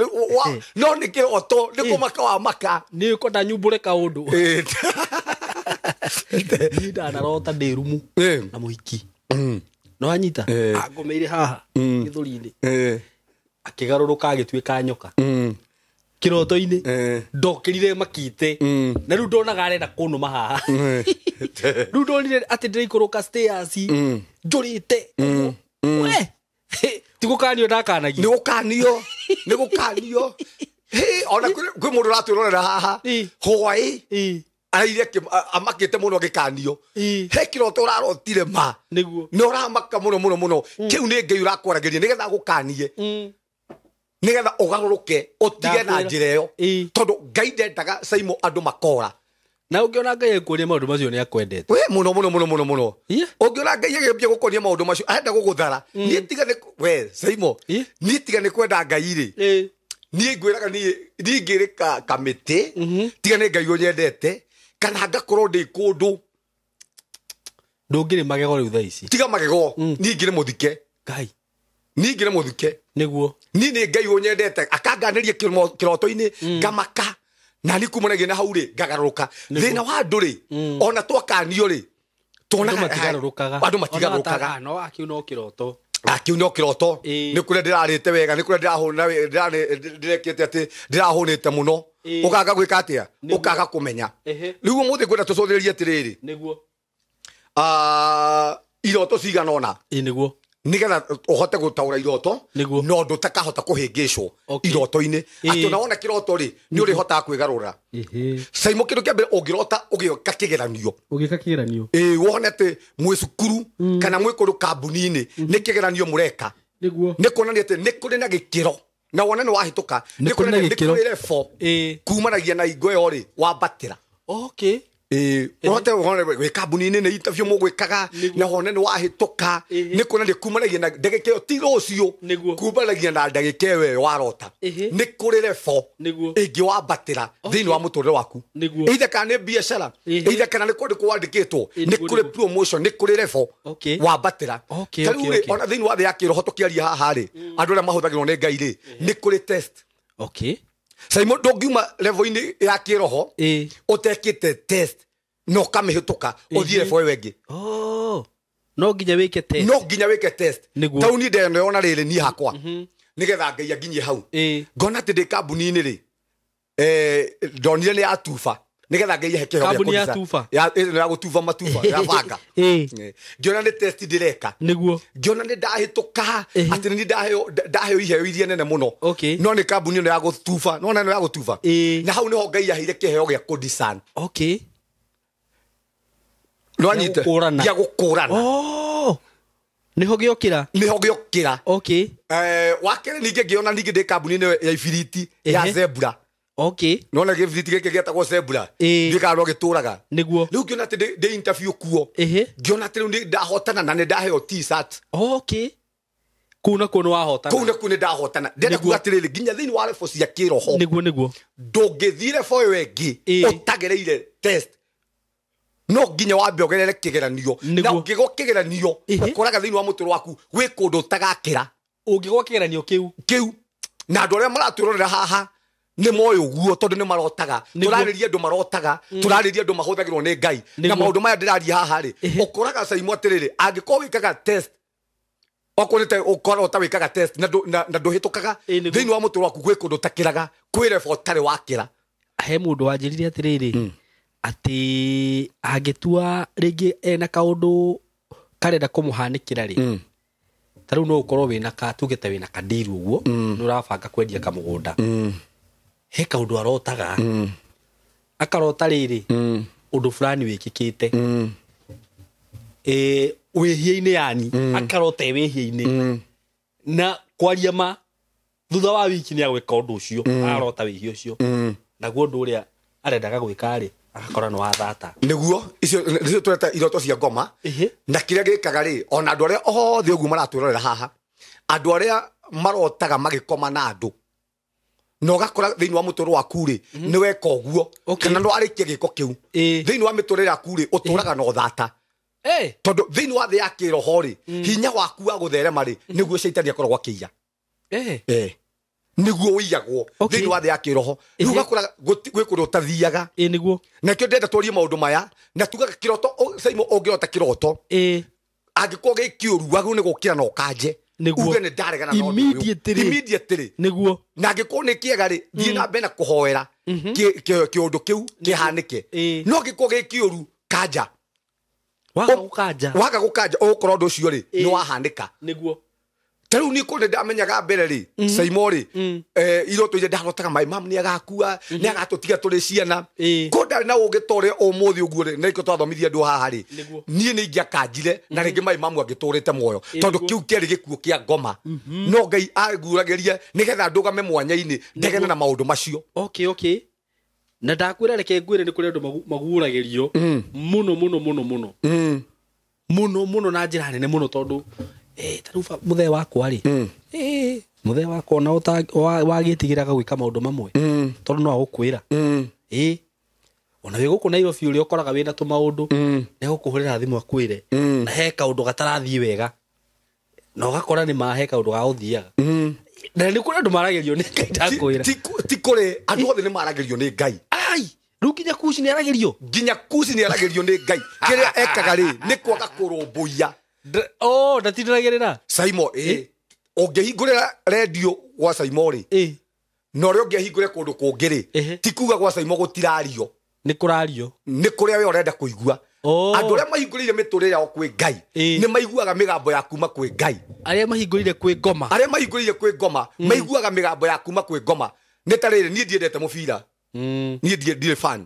no nä nĩ kĩroto nĩ kũmaka wa maka nä nĩ kwenda nyumbũre kaũndũ ndanarota ndĩ rumu na må hiki mm. no anyita angå angũmĩire haha mm. thå rinä akigaruruka agĩtuĩka nyoka mm. kiroto ini eh. ndokĩrire makite mm. na rĩu ndonaga arenda kũnũ mahaha mm. rĩu ndonire atĩ ndĩraikũrũka stairs njũrĩte ti gũkanio ndakanagia nĩ gũkanio nĩ gũkanio ona kwĩ mũndũ ũratwĩrorera haha hwaĩ araire amakĩte mũno kanio he kĩroto ũrarotire ma nĩguo na ũramaka mũno mũno mũno kĩu nĩ ngai ũrakwaragĩria nĩgetha gukanie nigetha ugarũrũke utige na njĩra ĩyo tondũ ngai ndendaga caimũ andũ makora na ũngĩona ngai ĩkũria maũndũ macio nĩ akwendete we mũno mũno mũno mũno mũno ũngĩona ngai agĩambia gũkũria maũndũ macio arenda gũgũthara niĩ tiga nĩ we caimũ niĩ tiga nĩ kwenda ngai rĩ niĩ ngwĩraga niĩ ngĩrĩ kamĩtĩ mhm. tiga nĩ ngai ũnyendete kana ngakorwo ndĩ kũndũ ndũngĩrĩ magego rĩu thaa ici tiga magego mm. niĩ ngĩrĩ mũthike ngai ni ngä re må thuke ni nä ngai å nyendete akanganä rie kä roto-inä mm. ngamaka mm nani kumanagia na hau rä ngagarå thina wa andå rä mm. ona twakanio rä andå matigarå kaga akä u no kä roto nä kå rä a ndä rarä te wega nä kå rä a ndärekä te atä ndä rahå nä te må no å kaga gwä ka atä a å kaga kå menya rä u må thä ngwenda tå cå thä rä rie atä rä rä ah, iroto cigana ona nä guo nigetha uhote gutaura iroto no ndu takahota kuhingicwo iroto-ini ati ona wona kiroto ri ni uri hotaga kwigarura caimo kindu kia mbere ungirota ugioka kigeranio ugika kigeranio ii wone ati mwi cukuru mm. kana mwi kundu kambuni-ini mm-hmm. ni kigeranio mureka ni kuonania ati ni kuri na gikiro na wone ni wahituka ni kuri level kumanagia na ingo iyo ri wambatira okay å hote gwä kaga na hone nä wahä tå ka nä kå na nä kumanagia na ndagä ka ä yo ti rå cio kumanagia na ndagä ka ä yo warota nä kå rä rebo ä ngä wambatä ra thä inä wa må tå rä re waku ithe kana nä biacara ithe kana nä kwandä kå wandä kä two nä kå rä nä kå rä rebo wambatä ra tarä u rä ona thä inä wa thä ya roho tå kä aria haharä mm. andå arä a mahå thagä rwo nä ngai rä nä kå rä caimo ndungiuma levo-inä ya kä roho å tekä te na å kamä hä tå ka å thiä levo ä yo ängä oh. no nginya wä ke no nginya wä ke tau ni ndeno yona rä rä niä hakwa nä getha ngai anginyie hau ngona atä ndä kambuni-inä rä eh, ndonire nä atuba nigetha ngeihe kiho kambuni ya tuba ya gutuba matuba ya eh. banga eh. eh. ngiona nä test ndäreka näguo ngiona nä ndahätåka atä nä ndaheo iheo iria nene må no no nä kambuni ä no ya gåtuba no neno ya gåtuba na hau nä ho ngai aheire kä heo gä a kåndican no anyite gä a gå kå rana nä oh. ho gä okä ra nä ho gä okä ra wakä rä ningä ngä ona ningä ndä kambuni ya ibiriti ya zebra okay nona gä viti tå raga nä rä u ngä ona atä ndä kuo ngä ona atä rä u nä ndahotana na nä ndaheo okay nakuo nä wahotana nakuo nä ndahotana ndenda kuga atä rä nginya thä inä wa rebo cia kä roho nä guo nä guo ndå ngä thiä rebo ä yo ä ngä å tagereire no nginya wambe ogerere kä geranio na å ngä gwo kä geranio koraga thä inä wa må tå rå waku gwä kå ndå å tagakä ra å ngä gwo kä geranio kä u kä u na andå arä a maratwä rorera haha nä moä å guo tondå nä marotaga mm. tå rarä ria andå marotaga tå rarä ria andå mahå thagä rwo nä ngai na maå ndå maya ndä raria haha rä å kå caimo atä rä rä angä korwo wä kaga okorwo å ta wä kaga na ndå hä tå kaga thä inä wa må tå waku gwä kå ndå takä raga kwä reba å tarä wakä ra he må ndå wanjä rire atä rä mm. rä atä angä tua rä ena kaå ndå karenda kå må hanä kä ra rä mm. tarä u no å korwo wä na ka tuge ta wä na kadiru å guo nä å rabanga kwendia kamå gå nda he kaundu arotaga mm. akarota riri mm. undu fulani wikikite mm. e, wĩhia-inĩ yani mm. akarota e mm. na kwaria ma thutha wa wiki ni agwĩka ũndũ ũcio mm. arota wĩhia ucio mm. naguo ndu ũrĩa arendaga gwĩka-rĩ agakora no wathata niguo icio tureta iroto cia ngoma na kĩrĩa gikaga ri ona andũ arĩa othe ũguo maratwĩrorera haha andũ arĩa marotaga magikoma na andũ na ũgakora thĩinĩ wa mũtũũro waku ni mhm. nĩ weka guo kana no arĩkie giko kiu thĩinĩ wa mĩtũũrĩre yaku uturaga no thata eh tondu thĩinĩ wa thĩ akiro kĩroho rĩ mm. hinya waku wa gũtherema rĩ mm. nĩguo caitani eh akĩiya nĩguo ũiyagwo thĩinĩ wa thĩ ya kĩroho rĩu ũgakora gwĩ kũrĩa ũtathiaga nakĩo ndĩrenda twarie maundu maya na tugaga kĩroto caimo ũngĩrota kĩroto angĩkorwo gĩ kĩũru wagĩrĩirwo ni gukira no kanje uge nä ndaregana na ngä korwo nä kä ega rä thiä na kå hoera kä å ndå kä u kä hanä no korwo gä kä å ru kanja waga gå kanja å korwo ndå å cio rä nä wahanä ka niguo ta u ni kå rä ndamenyaga mbere rä caimo mhm. rä mhm. eh, iroto iria ndarotaga maä mamu nä agakua mhm. nä agatå tiga tå rä ciana kå ndarä na å ngä torä å må thä å guo rä nä twathomithia andå haha rä niä nä ingäakanjire na rä ngä maä mamu angä tå rä te muoyo tondå kä u kärä gä kuo kä a ngoma no ngai aguragä rie nä getha ndå game mwanya-inä ndegene na maå ndå macio na ndakwä ra reke ngwä rä nä kå rä andå maguragä rio må no må no må no må no må no må no na njä ra nene må no tondå eh taru fa muthe wakwa ri hmm. eh muthe wakwa na wagitigiraga gwika maundu mamwe hmm. tondu no agukwira hmm. eh ona wä gå kå nairobi å rä a å koraga wä na tå maå ndå nä agå kå hå rä ra thimå akwä re na he kaå ndå gatarathiä wega na gakora nä mahe kaå ndå gagå thiaga na nä kå rä andå maragerio nä ngai ndakwä ra ti kå rä eh. othe nä maragerio nä ngai ai rä u nginya kuci nä aragerio nginya kuci nä aragerio nä ngai kä rä a ekaga rä nä kwaga kå rå o oh, ndatindagĩrĩra caimo ĩ ũngĩhingũrĩra rendio gwa caimo rĩ na ũrĩa ũngĩhingũre kũndũ kũngĩ rĩ ti kuga gwa caimo rario nä kå rä a we kå igua andå mä tå rä yao kwĩ ngai nä maiguaga gambo ya kuma kwä ngai arĩa mahingũrĩire kwĩ ngoma arĩa goma kwĩ ngoma hmm. maiguaga mĩgambo ya kuma kwĩ ngoma nĩ ta rĩrĩ niĩ ndiendete må bira hmm. niĩ ndirĩ fan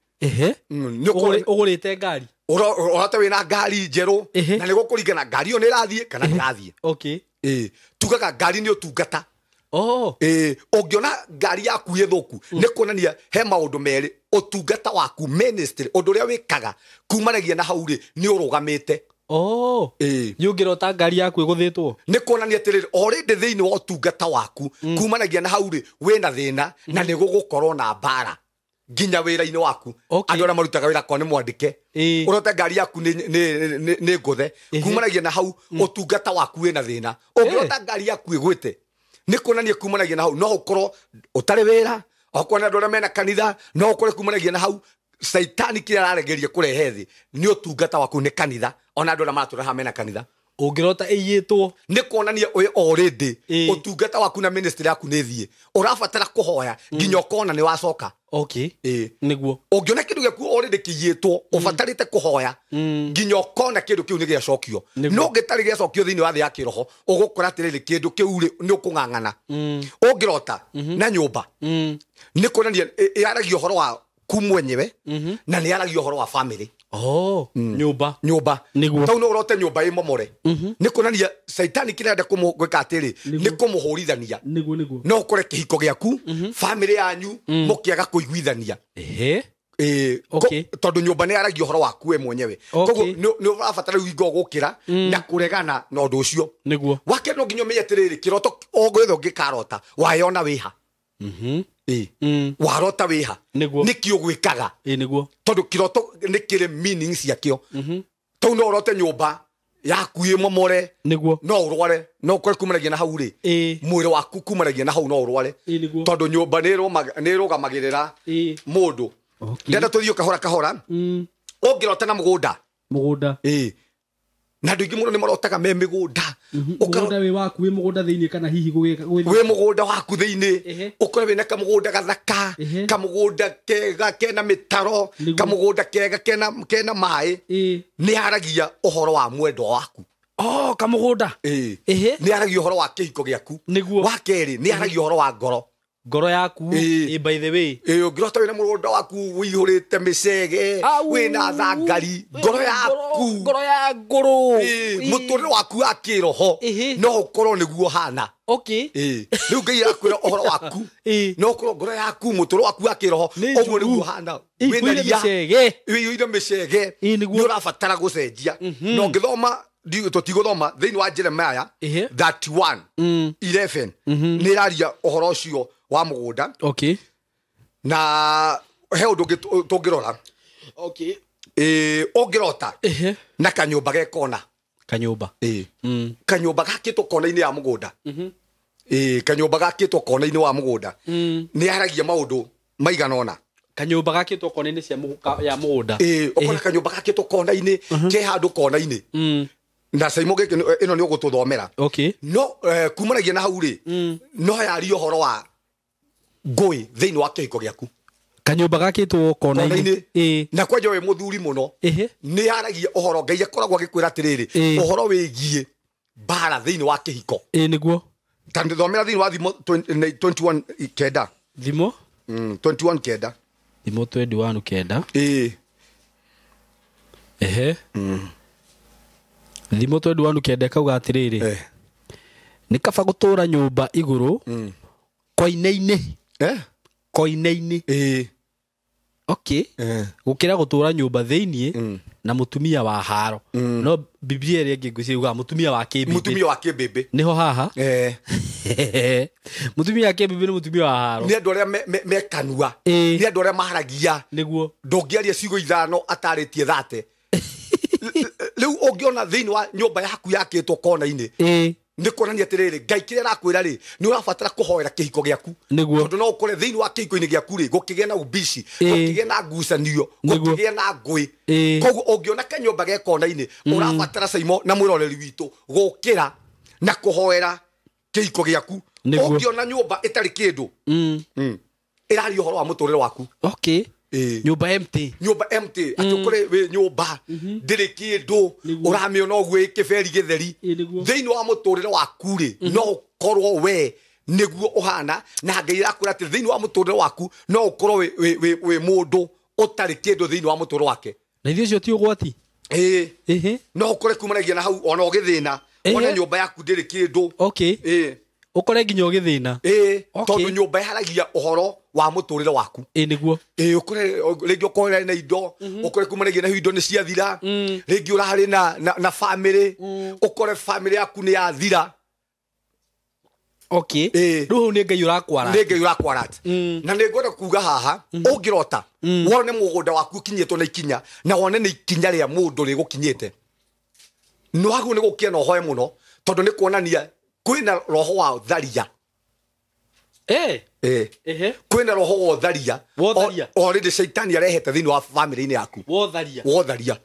Mm, te ngari wä na ngari njerå na nä gå kå ringana ngari yo nä irathie kana ndirathie okay tugaga ngari å ngä ona ngari yaku ä thå ku mm. nä kuonania he maå ndå merä å tungata waku å ndå å rä a wä kaga kumanagia na hau rä nä å rå gamä te nä oh. å ngä rota ngari yaku ä gå thä two nä kuonania atä rä rä orä ndä thä inä wa å tungata waku mm. kumanagia na hau rä wä na thä mm-hmm. na na nä gå gå korwo na mbara nginya wä-ra-inä waku andå arä a marutaga wä ra korwo nä mwandĩke å rote ngari yaku nä the kumanagia na hau å mm. tungata waku wä na thä na å ngä rota ngari yaku ä gwä te nä kuonania kumanagia na hau no å korwo å tarä wä ra okorwo nä andå arä a mena kanitha no å kore kumanagia na hau saitani kä rä araregeria kå rehe thä nä å tungata waku nä kanitha ona andå arä a maratå reha mena kanitha ungirota two ni kuonania ndä already tungata waku na ministry yaku ni thie urabatara kuhoya mm. nginya kona ni wacoka okay niguo ungiona kindu giaku already kiyitwo ubatarite mm. kuhoya mm. nginya ukona kindu kiu ni acokio no ngitari giacokio thiini wa thi ya kiroho u atiriri kindu kiu ri ni ukung'ang'ana ungirota mhm. na nyumba ni kuonania å horo wa ku mwenyewe mhm. na nä aragia å horo wa bamä rä oh, mm. nyå mba tau nä å rote nyå mba ä momore mhm. nä kuonania caitani kä renda gwä ka atä rä nä kå må hå rithania no å kore kä hiko gä aku mhm. bamä rä yanyu må mm. kä aga kå iguithania tondå nyå mba nä aragia å horo waku we mwenyewe koguo nä å rabatara rä u ingo gå kä ra mm. na kå regana na å ndå å cio nä no nginya å menye atä rä rä kä roto o gwä thå ngä karota waä ona wä ha Mm. warota wä ha nä kä å gwä kaga tondå kä roto nä kä rä ciakä o no å rote nyå mba yakuä momore niguo no å rware no kore kumanagia na hau rä mwä rä waku kumanagia na hau no å rware tondå nyå mba nä rå gamagä rä ra må ndå ndenda tå thiå kahora kahora mm. å ngä rote na må gå nda må gå nda na andå aingä må no nä marotaga me mä gå nda waku wä må gå nda thä kana hihi wä må gå nda waku thä inä å kora wä na kamå gå nda gathaka kamå gå nda kega kena mä taro kamå gå nda kega kena maä nä aragia å horo wa mwendwa waku kamå gå nda nä aragia å horo wa kä hiko gä aku wa kerä nä aragia å horo wa ngoro ngoro yaku ä eh. by the way eh, ngä rota wä na må rå nda waku wä ihå rä te mä cege wä na thangari eh, ngoro yaku ngoro ya ngå rå må tå rä waku wa kä roho no å korwo nä guo hana rä u ngai rakwä ra å horo waku no å korwo ngoro yaku må tå rä waku wa kä roho å guo nä guo hana wä na ria wä ire mä cege nä å rabatara gå cenjia na å ngä thoma tũtigũthoma thĩinĩ wa jeremaya 31 11 nĩ ĩraria ũhoro ũcio wa må gå nda okay. na he å ndå tå ngä rora okay. e, å ngä rota na kanyå mba gekona kanyå mba mm. kanyå mba gakä two kona-inä ya må gå nda mm -hmm. kanyå mba gakä two kona-inä wa må gå nda mm. nä aragia maå ndå maigana kanyå kanyumba gakä two kona-inä cia ya må gå nda okona kanyumba gakä two kona-inä ke handå kona na caimo gä ä no nä å gå tå thomera eh, no kumanagia na hau rä mm. no yarie å horo wa ngui thini wa kĩhiko gĩaku kanyumba gakĩtwo kona-inĩ na kwanja we mũthuri mũno nĩ aragia ũhoro ngai akoragwo å horo wä giä mbara thĩinĩ wa ä nä guo ta thomera inä wa thimo 21 kenda thimo mm, 21 kenda thimo 21 kenda ä ehe mm. thimo 21 kenda kauga atĩrĩrĩ eh. nĩ kaba gũtũra nyũmba igũrũ mm. kwaine-inĩ Eh? koine eh. tå okay nyå mba thä iniä na tumia wa haro mm. no a ngä ĩngĩ ngwĩciria må tumia wa kä mũtumia wa nä ho haha eh. tumia wa nä må tumia wa haro nĩ andũ arĩa mekanua nĩ andũ arĩa maharagia nĩguo aria ciugo ithano tie thate ona thä iniä wa nyũmba yaku two kona-inĩ nä kuonania atä rä rä ngai kä rä a rakwä ra rä nä å rabatara kå hoera kä hiko gä aku tondå no å kore thä inä wa kä hiko-inä gä aku rä gå kä gä na ubici gå kä gä na ngucanio gå kä gä na ngwä koguo å ngä ona kanyå mba gekona-inä å mm. rabatara caimo na mwä roreri witå gå kä ra na kå hoera kä hiko gä aku å ngä ona nyå mba ä tarä kä ndå ä mm. mm, rarä å horo wa må tå rä re waku okay. Eh. nyumba empty nyumba empty ati mm. ukore we nyumba ä kä beri gä theri thä iniä wa må tå rä re waku rä mhm. no å ukorwo we å hana na ngai ra irakwira thä thiini wa må tå rä re waku no å tarä kä ndå thä iniä wa må tå muturire wake na ithuĩ ũcio ti ũgwati ĩĩ no å kore kumanagia na hau ona å gä thä na one nyå mba yaku ndä ndĩrĩ kĩndũ okay ukore nginya ugithina eh tondå nyå mba ĩharagia å wa muturire waku eh niguo eh ukore ringi ukore na indo ukore mhm. kuma rä na nahiå indo ni ciathira mm. ringi ngä na na family ukore family yaku ni yathira okay rä hu ni ngai urakwara ni ngai urakwara mm. na ni ngoda kuga haha ungirota mm. wone mugunda waku å na ikinya na wone ni ikinya ria mundu ri gukinyete no hagu ni te nä wagå nä gå kä kuonania kwina roho wa tharia eh eh eh kwina roho wa tharia wa tharia already shaitani arehete thini wa family ni yaku wa tharia wa tharia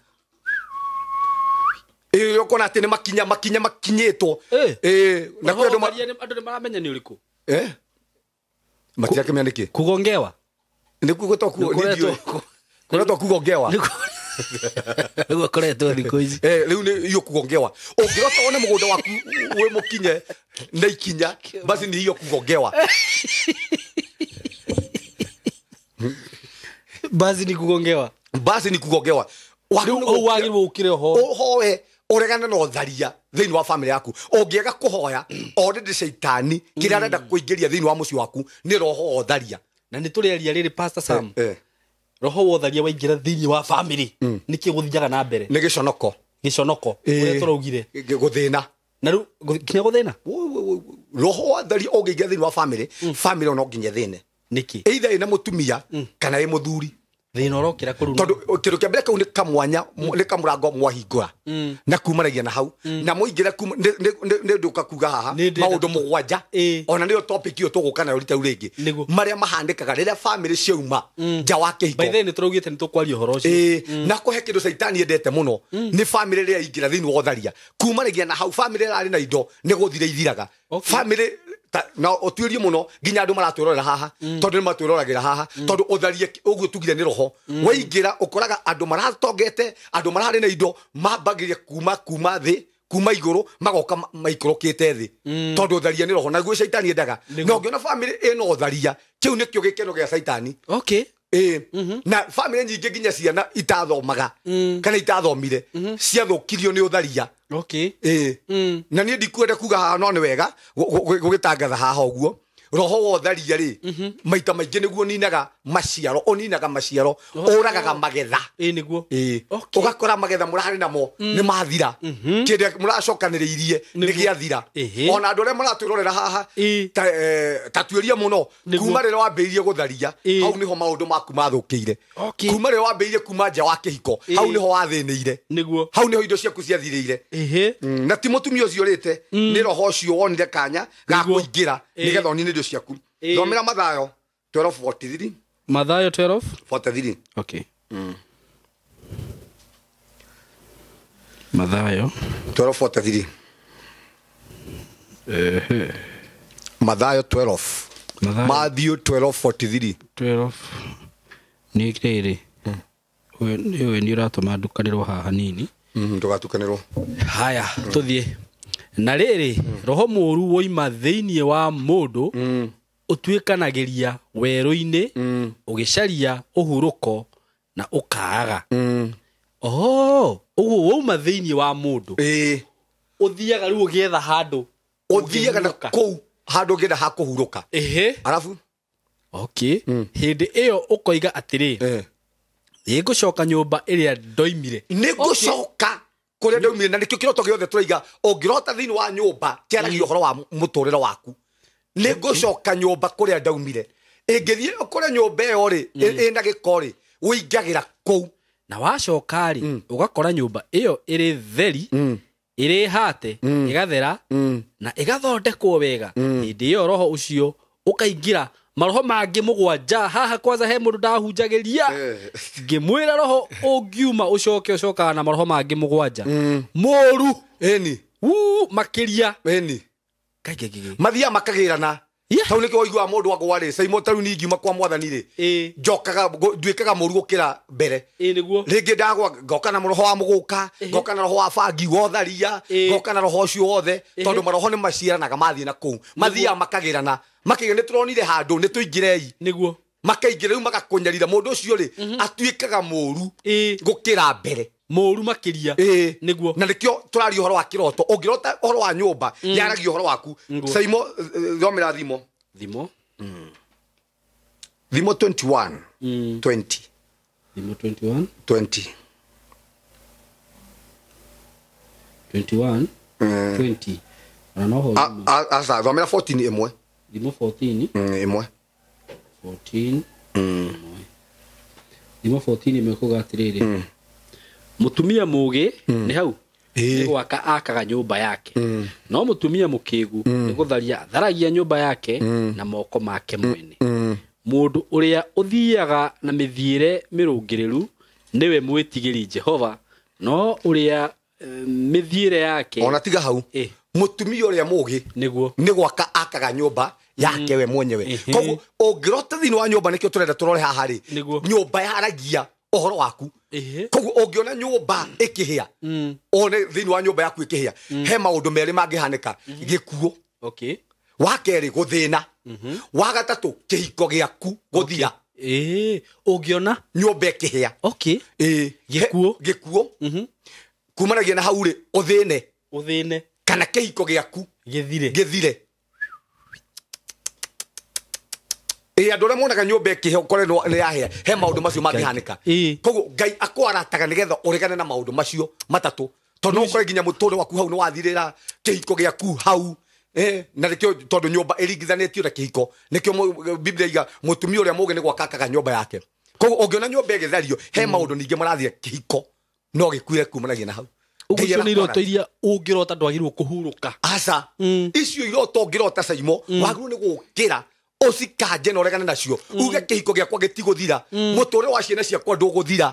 iyo kona atä nä makinya makinya makinyä eh na kwa ndo andu ni maramenya ni uriku eh matiakimenya niki kugongewa nikugo to kugo ndio kugongewa rä eh, u akoretwo thikå ici rä u nä kugongewa å ngä rotawo må gå nda waku wä må kinye na ikinya basi nä iyo kugongewa basi nä kugongewa basi nä kugongewa wagä rwo å kä re hoe å regane na å tharia thä wa bamä yaku å ngä ega kå hoya o ndä caitani kä rä arenda mm. kå ingä ria thä wa må ciĩ waku nä roho o tharia na nä tå rä aria rä rä sam eh, eh roho wotharia waingira thiini wa famiri mm. niki guthiaga na mbere ni gichonoko gichonoko uria guthina na riu kinya guthina roho wotharia ungiingira thiini wa famiri famiri mm. family ona nginya thine niki either ina mutumia mm. kana i muthuri thina urokira kurura tondu kindu kia mbere kau ni kamwanya mwahingura mm. mm. na kumaragia na hau mm. na muingira ni ndu kakuga haha maundu mugwanja ona niyo topic iyo tuguka nayo rita ringi maria mahandikaga riria family ciauma nja wa kihiko by then turaugite ni tukwaria uhoro ucio na kuhe kindu saitani endete muno ni family riria ingira thini wa utharia kumaragia na hau family rari na indo ni guthire ithiraga family na ũtuĩrie muno ginya andå maratwĩrorera haha mm. tondu nä matwĩroragä haha mm. tondu å tharie tugire ni roho mm. waingira ukoraga andu maratongete andu marari na indo mambagä kuma kuma thi kuma igå magoka maikå thi tondu tondå ni roho naguo caitani endaga mm-hmm. na å ngä ona bamä rä ä na å tharia kä u nä kä o gä keno gä okay ä na bamä rä nyingä nginya ciana itathomaga kana itathomire mm-hmm. ciathå kirio nä å tharia okay eh mm. na niä ndikuende kuga no nä wega gå gä tangatha haha å guo roho wotha ria rĩ mhm. maita maingĩ nĩguo ninaga maciaro ũninaga maciaro ũragaga magetha nĩguo ũgakora magetha mũrarĩ namo mm. nĩ mathira mhm. kĩndũ mũracokanĩrĩirie nĩ gĩathira ona andũ arĩa maratwĩrorera haha eh, ta tuĩria mũno kuma rĩrĩa wambĩrĩirie gũtharia hau nĩho maũndũ maku mathũkĩire kuma rĩrĩa wambĩrĩirie kuma nja wa kĩhiko hau ho nĩho wathĩnĩire hau ho indo ciaku ciathirĩire mm, na ti mũtumia ũcio ũrĩte mm. nĩ roho ũcio wonire kanya ga kũingĩra nĩgetha onine ndio ciaku eh. thomera mathayo 1243 mathayo mathayo mathayo 12 nä rä rä nä å ratå ma ndukanä rwo haha nini hmm, ndå gatukanä rwo haya tå thiä na rä roho muru woima thiini wa mundu utuikanagiria mm. weru-ini ugicaria mm. uhuruko na ukaaga mm. oho uguo wauma thiini wa mundu uthiaga riu ugietha handu uthiaga na kuu handu ngienda ha kuhuruka koiga atä okay hindi ngå ukoiga nyå mba ä rä a ndoimire ni ngucoka kå rä a ndaumire na nä kä kä roto gä othe tå raiga å ngä rota thä wa nyå mba kä aragia å horo wa må tå rä re waku nä ngå coka nyå mba kå rä a ndaumire ä ngä thiä kå rä a nyå mba ä yo rä ä na gä ko rä wå ingagä ra kå u na wacoka å mm. gakora nyå mba ä yo ä rä theri ä mm. rä hate ä mm. gathera na ä gathondekwo wega hä ndä ä yo roho å cio å kaingä ra maroho mangä må gwanja haha kwanza he må ndå ndahunjagä ria eh. ngä mwä ra roho å ngiuma å coke å cokaga na maroho mangä må gwanja må mm. ru makä ria mathiaga makagä rana tau nä kä waiguaga må ndå agwarä caimo tarä u nä ingiuma kwa mwathani rä njokaga nduäkaga må ru gå kä ra mbere rä ngä ndagwa ngoka na må roho wa må gå ka ngoka na roho wa bangi wotharia ngoka na roho å cio wothe tondå maroho nä maciaranaga mathiä na kå u mathiaga makagä rana makäiga nä tå ronire handå nä tå ingä rei näguo makaingä rä u magakånyarira må ndå å cio rä mhm. atuä kaga må ru gå kä ra mbere må ru makä ria näguo na nä kä o tå raria å horo wa kä roto å ngä rota å horo wa nyå mba yaragia mm. å horo waku caimo thomä ra thimo thimo mm. thimo 21 mm. ä mm. mwe ndimo eh? mm, 14 imwe 14 ndimo 14 imekuga atiriri mm. mutumia muge mm. ni hau eh. gwaka akaga nyå yake no må tumia må kä gu nä gå tharia tharagia nyå yake na moko make mwene må ndå å rä a å thiaga na mä thiä re mä rå ngä rä ru nä we mwä tigä ri jehova no å rä a eh, mä thiä re yake ona tiga hau må tumia å rä a må gä nä nä gwaka akaga nyå yake we mwenyewe koguo ũngĩrota thĩinĩ wa nyumba nikio turenda turore haha rĩ nyũmba yaragia ũhoro waku koguo ũngĩona nyumba ikihia mm. one thĩinĩ wa nyumba yaku ikihia mm. he maũndũ merĩ mangĩhanĩka mm-hmm. gĩkuũ wa kerĩ gũthĩna mm-hmm. wa gatatũ kĩhiko gĩaku gũthira ũngĩona nyũmba ĩkĩhĩa gĩkuũ mm-hmm. kumanagia na hau rĩ uthine kana giaku gĩaku gĩthire ä andå rä a monaga nyå mba ä kä he kore nä yahea he maå ndå macio mangähanä ka koguo ngai akwarataga nä getha å regane na maå ndå macio matatå tondå å kore nginya må tå rä waku hau nä wathirä ra kä hiko gä aku hau na nä kä tondå nyå mba ä ringithanä tio na kä hiko nä kä o biblia iga må tumia å rä a må gä nä gwakakaga nyå mba yake koguo å ngä ona nyå mba ä gä therio he mm. maå ndå ningä marathiä kä hiko no gä kuire kumanagia na hau ugucio nä iroto iria ångä rota ndwagä rwo kå hurå ka aca mm. icio iroto ngä rota caimo mm. wagä rwo nä gå kä ra ucikanje na ũregane nacio uge mm. kĩhiko gĩakwa gĩtigũthira mm. mũtũũre wa ciana ciakwa ndũgũthira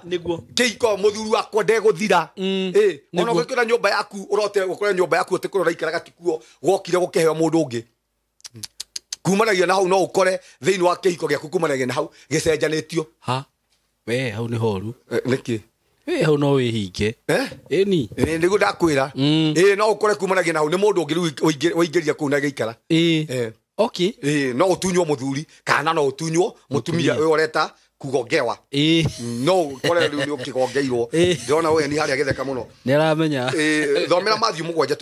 kĩhiko mũthuri wakwa ndegũthira mm. ona ũgĩkĩra nyũmba yaku ũrote gũkora nyũmba yaku ũtĩkũrora ikaraga tikuo gwokire gũkĩheo mũndũ ũngĩ kumanagia na hau no ũkore thĩinĩ wa kĩhiko gĩaku kumanagia na hau gĩcenjanĩtio ha we hau nĩ horu eh, nĩkĩ ä hau no wä hinge ni eh? nä guo ndakwä ra no å kore kumanagia na hau nä må ndå å ngä rä u å ingä ria kå u na gä ikara okay e, no å tunywo må thuri kana no å tunywo må tumia å reta kugo ngewa no kore rä u nä å kä gongeirwo ndärona å yå harä a gä theka må no nä aramenya thomera mathiå må gwanja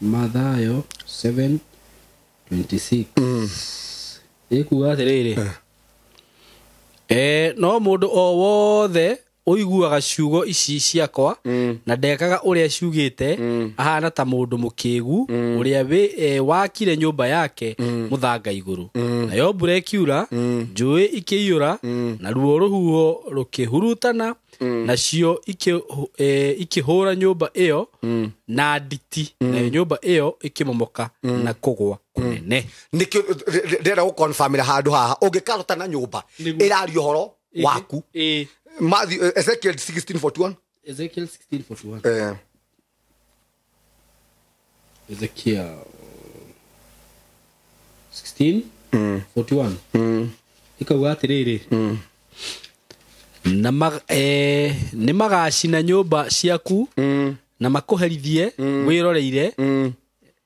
mathayo ä kuga atä rä rä e no mundu o wothe uiguaga ciugo ici ciakwa mm. na ndekaga uria ciugite mm. ahana ta mundu mukigu mm. uria wi e, wakire nyumba yake muthanga mm. iguru mm. nayo mbura ikiura mm. njui ikiyura na ruo ruhuho rukihurutana nacio ikihura eh, nyumba iyo na nditi nayo nyumba iyo ikimomoka na kugwa kunene nikio ndĩrenda gũkonbamĩra handũ haha ũngĩkarota na nyũmba ĩrari uhoro waku Matthew, Ezekiel 16:41 Ezekiel 16:41 eh Ezekiel 16 eh. mm. mm. ikauga atĩrĩrĩ mm na mag, eh, nä magacina nyå mba ciaku mm. na makåherithie mm. wä roreire mm.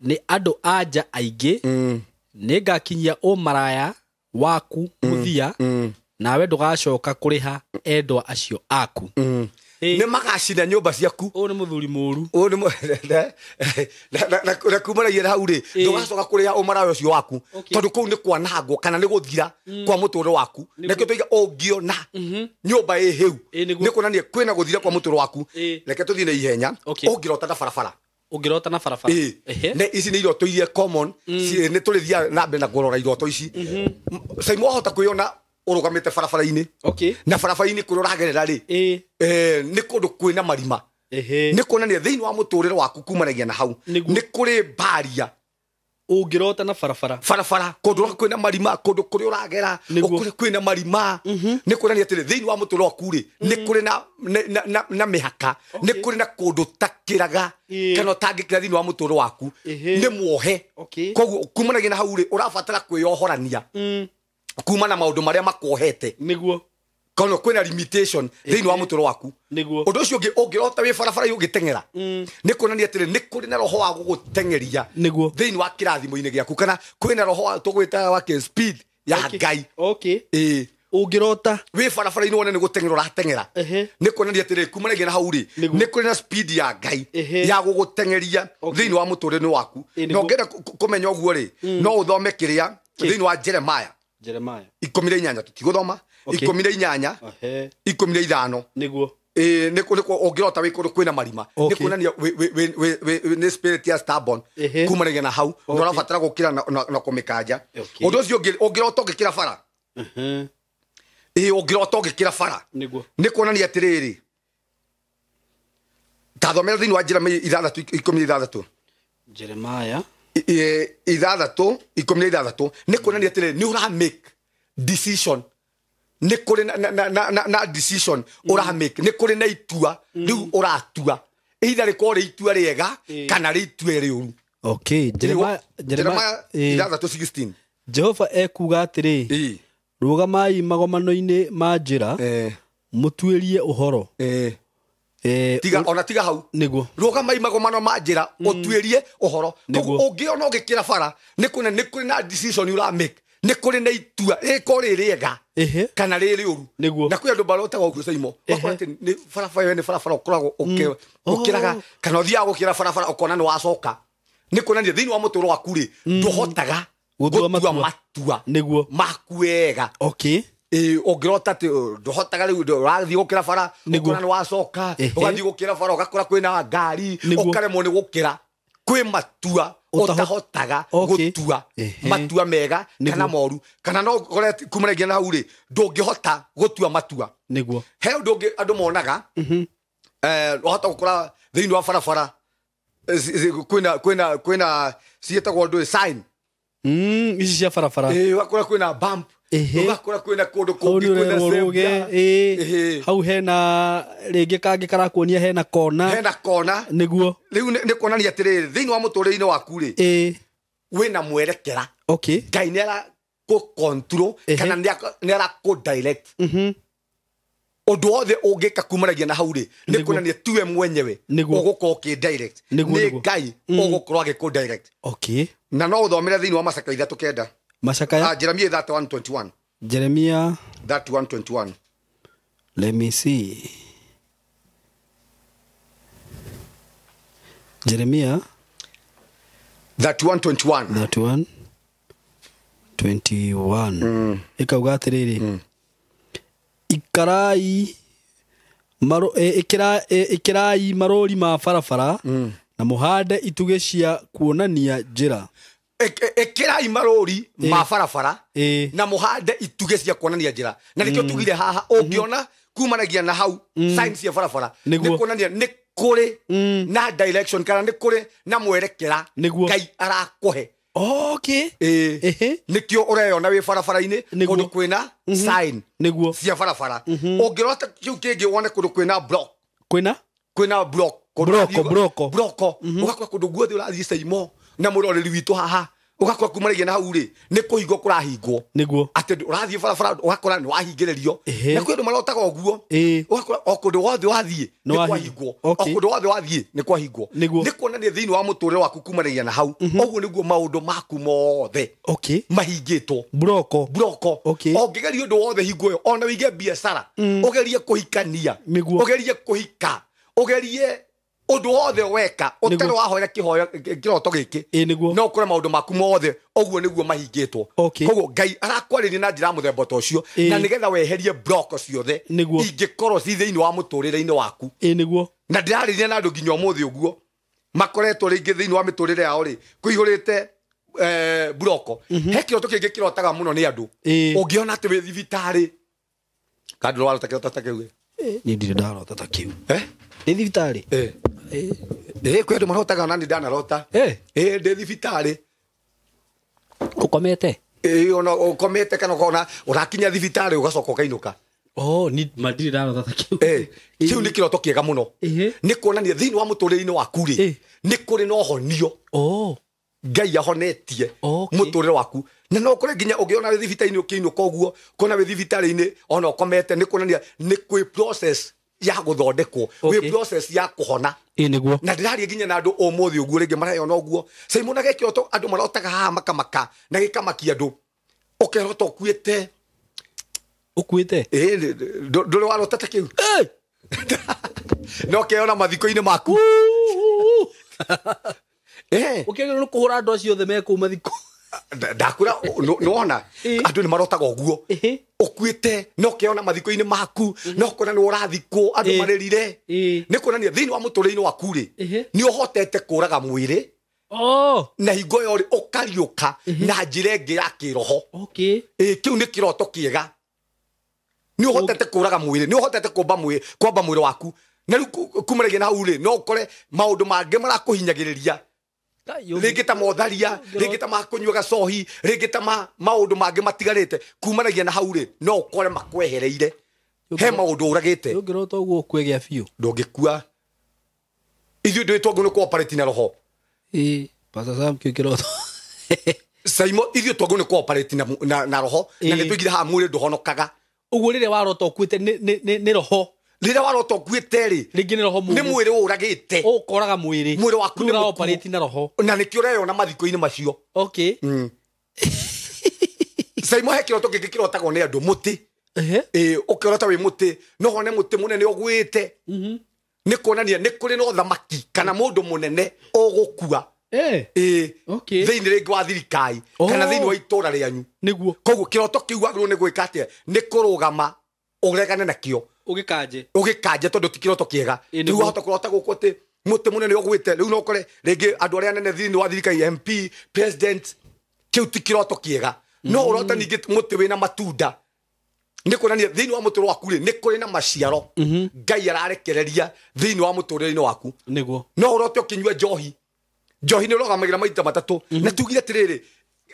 nä andå nja aingä mm. nä ngakinyia å maraya waku må mm. thia mm. nawe ndå gacoka kå rä ha endwa acio aku mm nä magacina nyå mba ciaku å nä må thuri må ru na kumanagia hau rä ndå gacoka kå rä a å marawe å cio waku tondå kå u nä kwanangwo kana nä gå thira mm. kwa må tå rä waku nakä tå iga å ngä ona nyå mba ä hä u nä kwä na gå thira kwa må tå rä waku reke tå thiä na ihenya å ngä rota na barabara ungirota na ne ici nä iroto iria common mm. nä tå rä thia na mbere na kå rora iroto ici caimo mm-hmm. kwä ona urugamite barabara-inä na barabara-inä kå rä a å ragerera rä eh, nä kå ndå kwä na marima nä kuonania thä inä wa må tå rä re waku kumanagia na hau nä kå rä mbaria ungirota na barabara barabara kundu kwä mhm. mhm. na marima kundu kå rä å ragera kwä na marima nä kå rania atä rä thä inä wa må tå rä waku rä nä kå rä na mä haka nä kå rä na kundå takä raga kana å tangä kä ra thä inä wa må tå rä waku nä mwohe koguo kumanagia na hau rä å rabatara kwä yohorania mm kuma na maundu maria makohete niguo kono kwina limitation thini wa muturo waku niguo undu ucio ungi ungirota wi barabara ugiteng'era mm. ni kuonania atiri ni kuri na roho wa gugutengeria niguo thini wa kirathimo-ini giaku kana kwina roho wa tugwita wa speed ya ngai okay ii ungirota wi barabara-ini wone ni guteng'era urateng'era ni kuonania atiri kumanagia na hau ri ni kuri na speed ya ngai ya gugutengeria thini wa muturire waku na ungienda kumenya uguo ri mm. no uthome kiria thini wa jeremaya mi ikomire inyanya ikå mi ikomire inyanya mi ikomire ithano niguo rota ongirota kwina marima nä kuonania nä spirit ya stubborn uh-huh. kumanagia na hau okay. na ũrabatara å na, å na kũmĩ kanja okay. ũndũ ũcio ũngĩrota ũgĩkĩra bara uh å ĩ kä ra bara nä kuonania rä tathomera thĩinĩ wa njĩra ithathatũ ikũmi ithathatũ jeremaya ithathatå ikåmi na ithathatå nä kuonania atä rä nä å ra nä kå rä na, å ra nä kå rä na itua rä u å ratua itha rä korwo rä itua rä ega kana rä itue rä ũru okay jeremaya ithathatå sixteen jehova ekuga atä rä rå gamai magomano-inä ma njä ra må tuä rie å horo Eh, tiga ona tiga hau niguo rugama imagomano ma njira utuirie mm. uhoro ona ugikira bara ni kuna ni kuri na decision you are make nä kå rä na itua rĩko rä rĩega kana rä rä å ru na kwä andå mbarotagwo å kucaimo wakora atä nä barabara ĩyo nä barabara å koragwo å kana å thiaga gå kä ra barabara kona nä wacoka nä kuonania thä inä wa må tå rå waku rä ndå hotaga gå tua å rota atä ndå hotaga rä rathiä gå kä ra bara kona nä wacoka å gathiä gå kä ra bara å gakora kwä na ngari å nä gå kä ra kwä matua utahotaga okay. gutua matua mega kana moru kana no kumanagia na hau rä ndångähota gutua matua he å ndå monaga wahota mhm. eh, kora thä inä wa barabara kwä na ciätagwo ndå Mm, ici cia barabara ũgakora eh, kwĩna bump ũgakora kwĩna kũndũ kũngĩ hau hena rä ngä kangä karakuonia hena kona hena kona rä u nä kuonania atä thä iniä wa må tå mũtũrĩre-inĩ waku wä na mwerekera okay ngai nĩ arakũ control kana nä arakå direct mhm undu wothe ungika kumanagia na hau ri ni kunania tiwe mwenyewe ugukorwo ki direct ni ngai ugukorwo mm. agiku direct okay na no uthomere thiini wa macaka ithatu kenda macaka ah, jeremia 3121 jeremia 3121 let me see jeremia 3121 31 21 mm. ikauga atiriri mm ikarai maro, e, ikira, e, ikirai marori ma barabara mm. na muhande ituge cia kuonania njĩra e, e, ikirai marori e. ma barabara na muhande ituge cia kuonania njĩra na nĩkĩo mm. tugire haha ũngĩona mm-hmm. kumanagia na hau mm. sign cia barabara nĩ kuonania nĩ mm. na direction kana nĩ kũrĩ na mwerekera ngai arakũhe nä kä o å reyona wä barabara-inä kå ndå kwä na guo cia barabara å mhm. ngä rora kä u kä ngä wone kå ndå kwä na kwä na kwä na broko å gakora kå ndå guothe å rathiä caimo na må roreri witå haha ugakora kumaragia na hau rä nä kå hingwo kå rahingwo näguo atä å barabara ågakora nä wahingä rĩrio na kwä andå marotaga å guo ågakora o kå ndå wothe wathiä nä kwahingwo o kå ndå wothe wathiä nä kwahingwo nä kuonania thä inä wa må tå rä re waku kumaragia na hau mhm. ũguo nä guo maå ndå maku mothe mahingä two broko broko o ngä geria å ndå wothe hingo ä yo ona wige biacara å mm. gerie kå hikania å gerie kå hika å gerie undu wothe weka utarä wahoera kä hoya kä roto gä kä no å kore maå ndå maku mothe å guo nä guo mahingä two koguo ngai arakwarä ria na njä ra må themba ta cio na nä getha weherie ciothe ingä korwo ci thä inä wa må tå rä re-inä waku na ndä rarä ria na andå nginya må thä å guo makoretwo rä ngä thä inä wa mä tå rä re yao rä kå eh rä mhm. he kä roto kä ngä kä rotaga må no nä andå å ngä ona atä wä thibitarä kandå rwarota kä rotata kä u eh? Eh, eh, ndikwenda mwana hotaga nani ndanarota ä eh. ndä thibitarä å komete ona å komete kana kona å rakinya thibitarä å gacoka å kainå ka oh, matirä ndarota ta kä u nä kä roto kä ega må no nä kuonania thä inä wa må tå rä re-inä rä nä kå rä na å honio oh. ngai ahonetie må tå rä re waku na no kore nginya å ona ni thibitarä-inä å kä inå ka å guo kona wä thibitarä-inä ona komete nä kuonania nä kwä process ya guthondekwo wä process ya kuhona niguo na ndiraria nginya na ngä marayona å ringi marayo na gekä to andu marotaga haha makamaka na gikamaki andu ukerota ukuite ukuite nduri warotete kiu no keona mathiko-inä maku å kä agä rwo nä kå hå ra andå acio the mekå mathikå ndakura nona andu nimarotaga uguo ukuite no ona mathiko-ini maku no kuona ni urathikwo andu marerire ni kuonania thiini wa nä ini hotete ni raga kuraga mwiri na hingo yo ri ukariuka na ra ingi ya kiroho kiu ni kiroto kiega ni uhotete kuraga mwiri ni uhotete kwamba mwiri waku na riu kumaragia na hau ri no marakå hinyagä mangi ria rĩngĩ ta motharia rĩngĩ ta makunyua gacohi rĩngĩ ta mangä mangĩ te kumanagia na hau rĩ no kore makwehereire he maũndũ ũragĩte ũngĩrwo toguo ũkwĩgĩa biũ ndũngĩkua ithuĩ ndwĩtwo ngũ nĩ kuoparĩti na roho caimo ithuĩ twangũ nĩ kuoparĩti na roho na nĩ tũigire haha mwĩrĩ ndũhonokaga ũguo rĩrĩa warota te nä roho rä warota nguä rä rä nä roho nä mwä rä å ragä te å koraga mwä rä mwä rä waku nä na roho na nä kä å reyona mathikå-inä macio caimo mm. he kä roto gä ngä kä rotagwo nä andå må tä å kä orota wä må tä no hone må tä må nene å gwä te mm-hmm. nä kuonania nä kå rä na thamaki kana må ndå må nene å gå kua thä inä rä ngä wa thirikai kana oh. thä inä wa itå ra rä anyu koguo kä roto kä u agä rwo nä gwä ka atä nä kå rå gama å regane nakä o ugikanje ugikanje tondu ti kiroto kiega riu ahota kurota guku ati muti munene ugwite riu nokore ringi andu aria anene thiini wa thirikari mp president kiu ti kiega no urota mm. ningi muti wina matunda nä kuonania nania thä inä wa må tå rä rä nä kå rä na maciaro mhm. ngai ararekereria thä inä wa må tå rä re-inä waku niguo no å rote å kä nyua njohi njohi nä å rogamagä ra maita matatå mhm. na tugire atä rä rä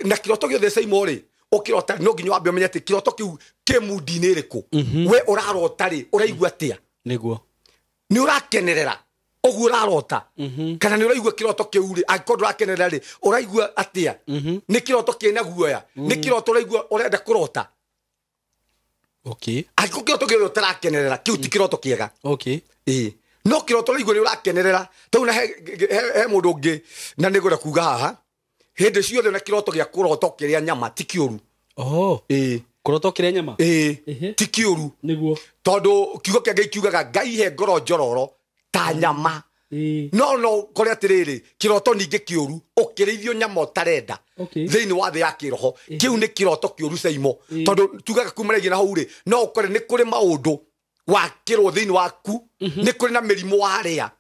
na kä roto gä othe caimo rä ukirota no ginyo wambe menye atä kiroto kä u kä mundi mhm. we å rarota rä å raigua atä a nä å rakenerera å guo å mhm. kana ni å raigua kä roto kä u rä angäkorwo ndå rakenerera rä å raigua atä a nä kä roto kä na guoya nä kä roto å kurota å renda kiroto rota angäkorwo kä roto kä rä å tarakenerera kä u ti kä roto kä ega no kiroto roto å raigua rä å rakenerera he må ndå na nä gå ra kuga haha hindi ciothe na kiroto gia kuroto kiria nyama ti kiuru oh ii kuroto kiria nyama ii ti kiuru niguo tondu kiugo kiange kiugaga ngai he ngoro njororo ta nyama no no kore atiriri kiroto ningi kiuru ukirithio nyama utarenda thiini wa thi ya kiroho kiu ni kiroto kiuru caimo tondu tugaga kumaragia na hau ri no ukore ni kuri maundu wakirwo thiini waku ni kuri na mirimu waria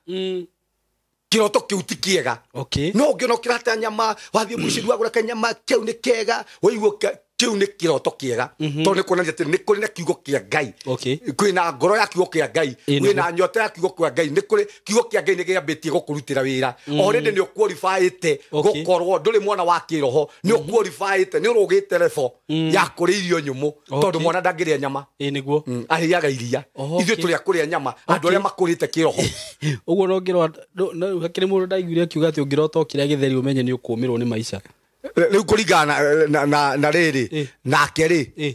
kiroto kiu ti kiega okay. no å ngä ona å kä nyama wathiä må ciri wagå ra nyama kä u nä kega wä kä u nä kä roto kä ega mhm. tondå nä kuonania atä nä kå rä na kiugo kä a ngai kwä na ngoro ya kiugo kä a ngai wä na nyota ya kiugo kä ngai nä kå rä kiugo kä a ngai nä gä ambä tie gå kå rutä ra wä ra o rä ndä nä å kuoribaä te gå korwo ndå rä mwana wa kä roho nä å mhm. kuoribaä te nä å rå gä te rebo mhm. ya kå rä irio nyå må tondå mwana ndangä mm, rä a nyama nä arä aga iria ithuä tå rä a kå rä a nyama andå arä a makå rä te kä roho å guo no ngä rwa hakä rä må ndå ndaiguire akiuga atä å ngä rota å kä rä a gä theri å menye nä å kå mä rwo nä maica rä u kå ringana na rä rä nake rä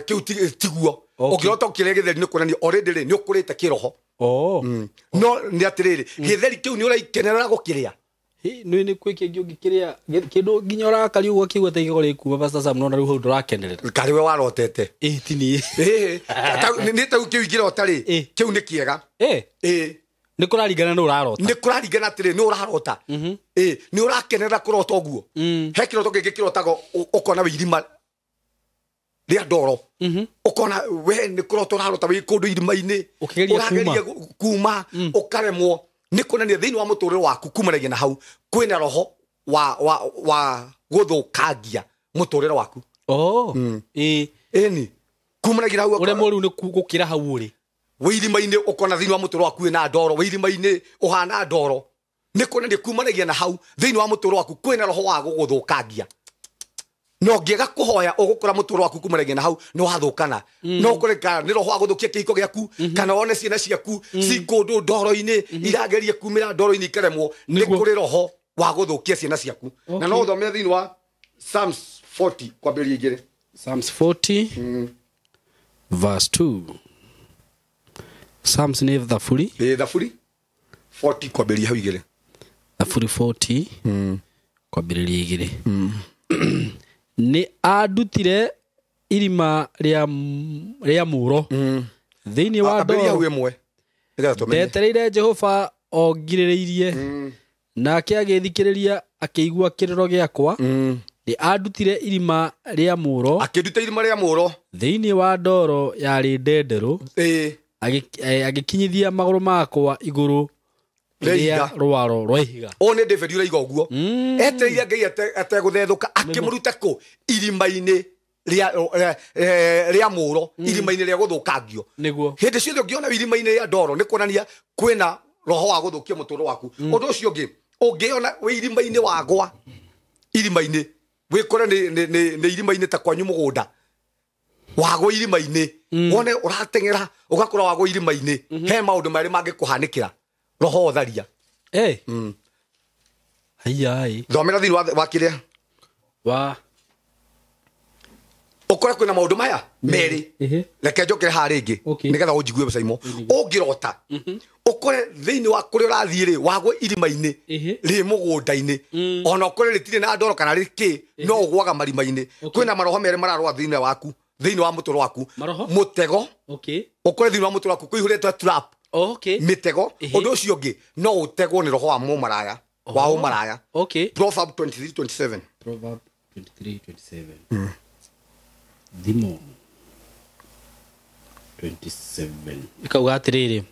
kä u tiguo å kä rota å kä re gä theri nä kuonania o rä ndä rä nä å kå rä te kä roho mm. no nä atä rä rä mm. gä theri kä u nä å raikenerera gå kä rä a nä nä kwä kä ngä å ngä kä rä a kä ndå nginya å rakari å gakä igua ta igego rä kuuma nona rä u hau ndå rakenerera karä we warotete nä tau kä u ingä rota rä kä u nä kä ega ä nä kå raringana nä å rarota nä kå raringana atä rä nä å rarota ä mhm. nä å rakenerera kå rota å guo mhm. he kä roto gä ngä kä rotago å kona wä irima rä a ndoro å mhm. kona we nä kå rota å rarota wä kå ndå irima-inä å rageria kuma å karemwo nä kuonania thä iniä wa må tå rä re waku kumanagia na hau kwä na roho wa wa wa gå thå kangia må tå rä re waku ä oh. mm. ni kumanagia na hau å rä a må u nä gå kä ra hau å rä wä irima-inä å kona thä inä wa må tå ro waku na ndoro wä irima-inä å hana ndoro nä kå nä kumanagia na hau thä inä wa må tå ro waku kwä na roho wa gå gå thå kangia no ngäga kå hoya å gå kora må tå ro waku kumanagia na hau nä wathå kana mm. no kå rekana nä roho wa gå thå kia kä hiko gä aku mm-hmm. kana one ciana ciaku mm. cikå ndå ndoro-inä mm-hmm. irageria kumä ra ndoro-inä ikaremwo nä kå rä roho wa gå thå kia ciana ciaku na no å thomere thä inä wa psalms 40 kwambä ria igä rä psalms 40 mm. verse 2 sams nä thaburi ä thaburi 40 kwambä hau igä rä thaburi 40 mm. kwambä rä ria igä rä mm. nä andutire irima rä a må ro mm. thä inä wa hau ä mwe ndetereire jehova ongirä rä irie nake agä thikä rä ria akä igua kä rä ro gä akwa nä andutire irima rä a må ro akä nduta irima rä a må ro thä inä wa ndoro yarä ndenderå Eh, agikinyithia maguru makwa iguru ria rwaro rwa ihiga mm. o nä eh, david eh, å raiga å guo etereire ngai ategå thethå ka akä må mm. ruta kå irima-inä rä a må ro irima-inä rä a gå thå kangio nä hä ndä ciothe å ngä ona irima-inä rä a ndoro nä kuonania na roho wa gå thå kia må tå ro waku å mm. ndå å cio å ngä å ngä ona irima-inä wagwa irima-inä wä kore nä irima-inä ta kwanyu må gå nda wagå irima-inä mm. wone uratengera rateng'ä ra å gakå he maundu mari merä mangä kå hanä kä ra roho tharia mm. aiai thomera thä wa kä rä a wa å kore maundu maya meri leke njå kä re harä ngä nä getha å njigue wa kuri rä å rathiä rä wagwo irima-inä mm-hmm. rä mm. ona å kore rä na ndoro kana rä kä no å mm-hmm. gwaga marima-inä kwä maroho meri mararwa thini waku thä wa må tå waku må tego å kore thä inä wa må tå waku kå ihå rä two mä tego å ndå å cio å ngä no å tegwo nä roho wa må maraya wa å maraya hmm. thimo ikauga atä rä rä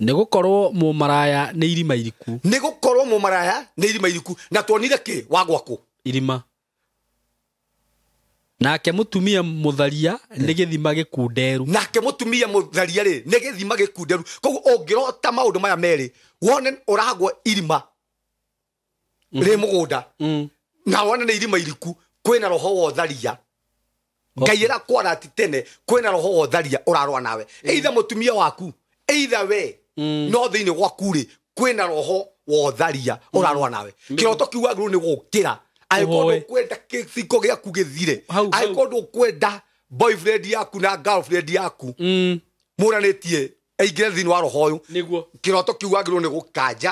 nä gå korwo må maraya nä irima iriku nä gå korwo må maraya nä irima iriku na twonire kä wa gwakå irima nake mutumia mutharia nä eh. gä thima gä nake mutumia mutharia ri nä gä thima gä kunderu koguo å ngä rota maå ndå maya merä wone å ragwo irima mm. rä må gå nda mm. na wone ni irima iriku kwä na roho wotharia ngai ä rakwara ati tene kwina roho wotharia tharia mm. urarwa nawe eitha må tumia waku eitha we no thini inä gwaku roho wotharia tharia urarwa nawe kiroto kiwa gru ni gukira nä gå kä ra angĩkorwo kwenda gĩciko gĩaku gĩthire ndå kwenda boyfriend yaku na girlfriend yaku mm. mũranĩtie aingĩre thĩinĩ wa roho kä u wagä rwo nä gå kanja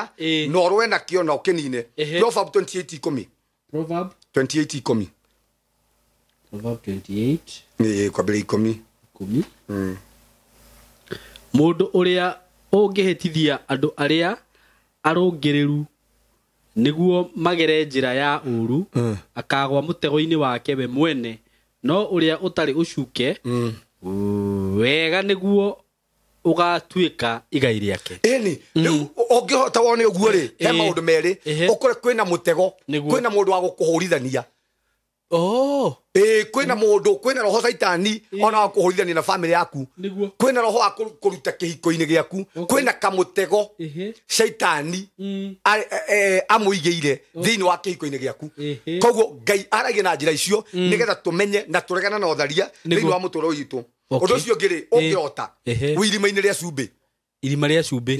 na ũrũe nakĩo na ũkĩnine proverb mi må proverb å rä a å ngä hä tithia andå arä a arå ngä rä ru niguo magere njira ya uru mm. akagwa mutego-ini wake we mwene no uria utari ucuke mm. wega niguo ugatuika igai riake ini ni mm. ungihota wone uguo ri he eh, maundu meri ukore eh, eh. kwina mutego kwina mundu wa gukuhurithania Oh. Eh, kwina mundu kwina roho caitani eh. ona wa kuhurithania na family yaku kwina roho wa kuruta kihiko-ini giaku kwina kamutego caitani mm. e, e, amuigiire oh. thiini wa kihiko-ini giaku koguo ngai aragia na njira icio mm. nigetha tumenye na turegana na utharia thiini wa muturo witu undu ucio ngiri ungirota eh. wirima-ini ria cumbi irima rä a cumbä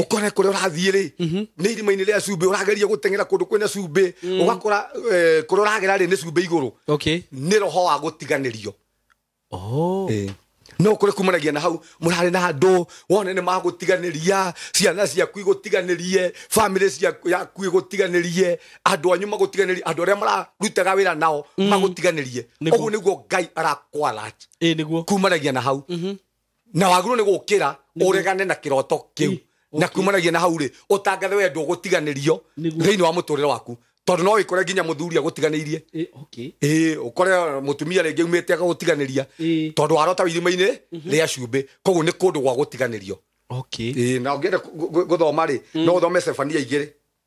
åkore kå rä a å rathiä rä mhm. nä irima-inä rä a cumbä å rageria gå teng'era kå ndå kwä na cumbä å mm. gakora eh, kå rä a å ragera rä nä cumbä igå rå nä roho wa gå tiganä rio oh. no kå rä kumanagia na hau må rarä na andå wone nä magå tiganä ria ciana ciaku igå tiganä rie bamä yaku igå tiganä rie andå anyu magå tiganä rie andå arä a mararutaga wä ra nao mm. magå tiganä rie å guo nä guo ngai arakwara kumanagia na hau mm -hmm na wagirwo nä gå kä ra å regane na kä roto kä u na kumanagia na hau rä å tangathe wendwo gå tiganä thä inä wa må tå rä re waku tondå no wä kore nginya må thuri agå tiganä irie ä å kore må tumia rä ngä umä te agagå tiganä ria tondå warota irima-inä mhm. rä a cumbä koguo nä kå ndå gwa gå tiganä rio na å ngä enda gå thoma rä mm. no å thome cebania igä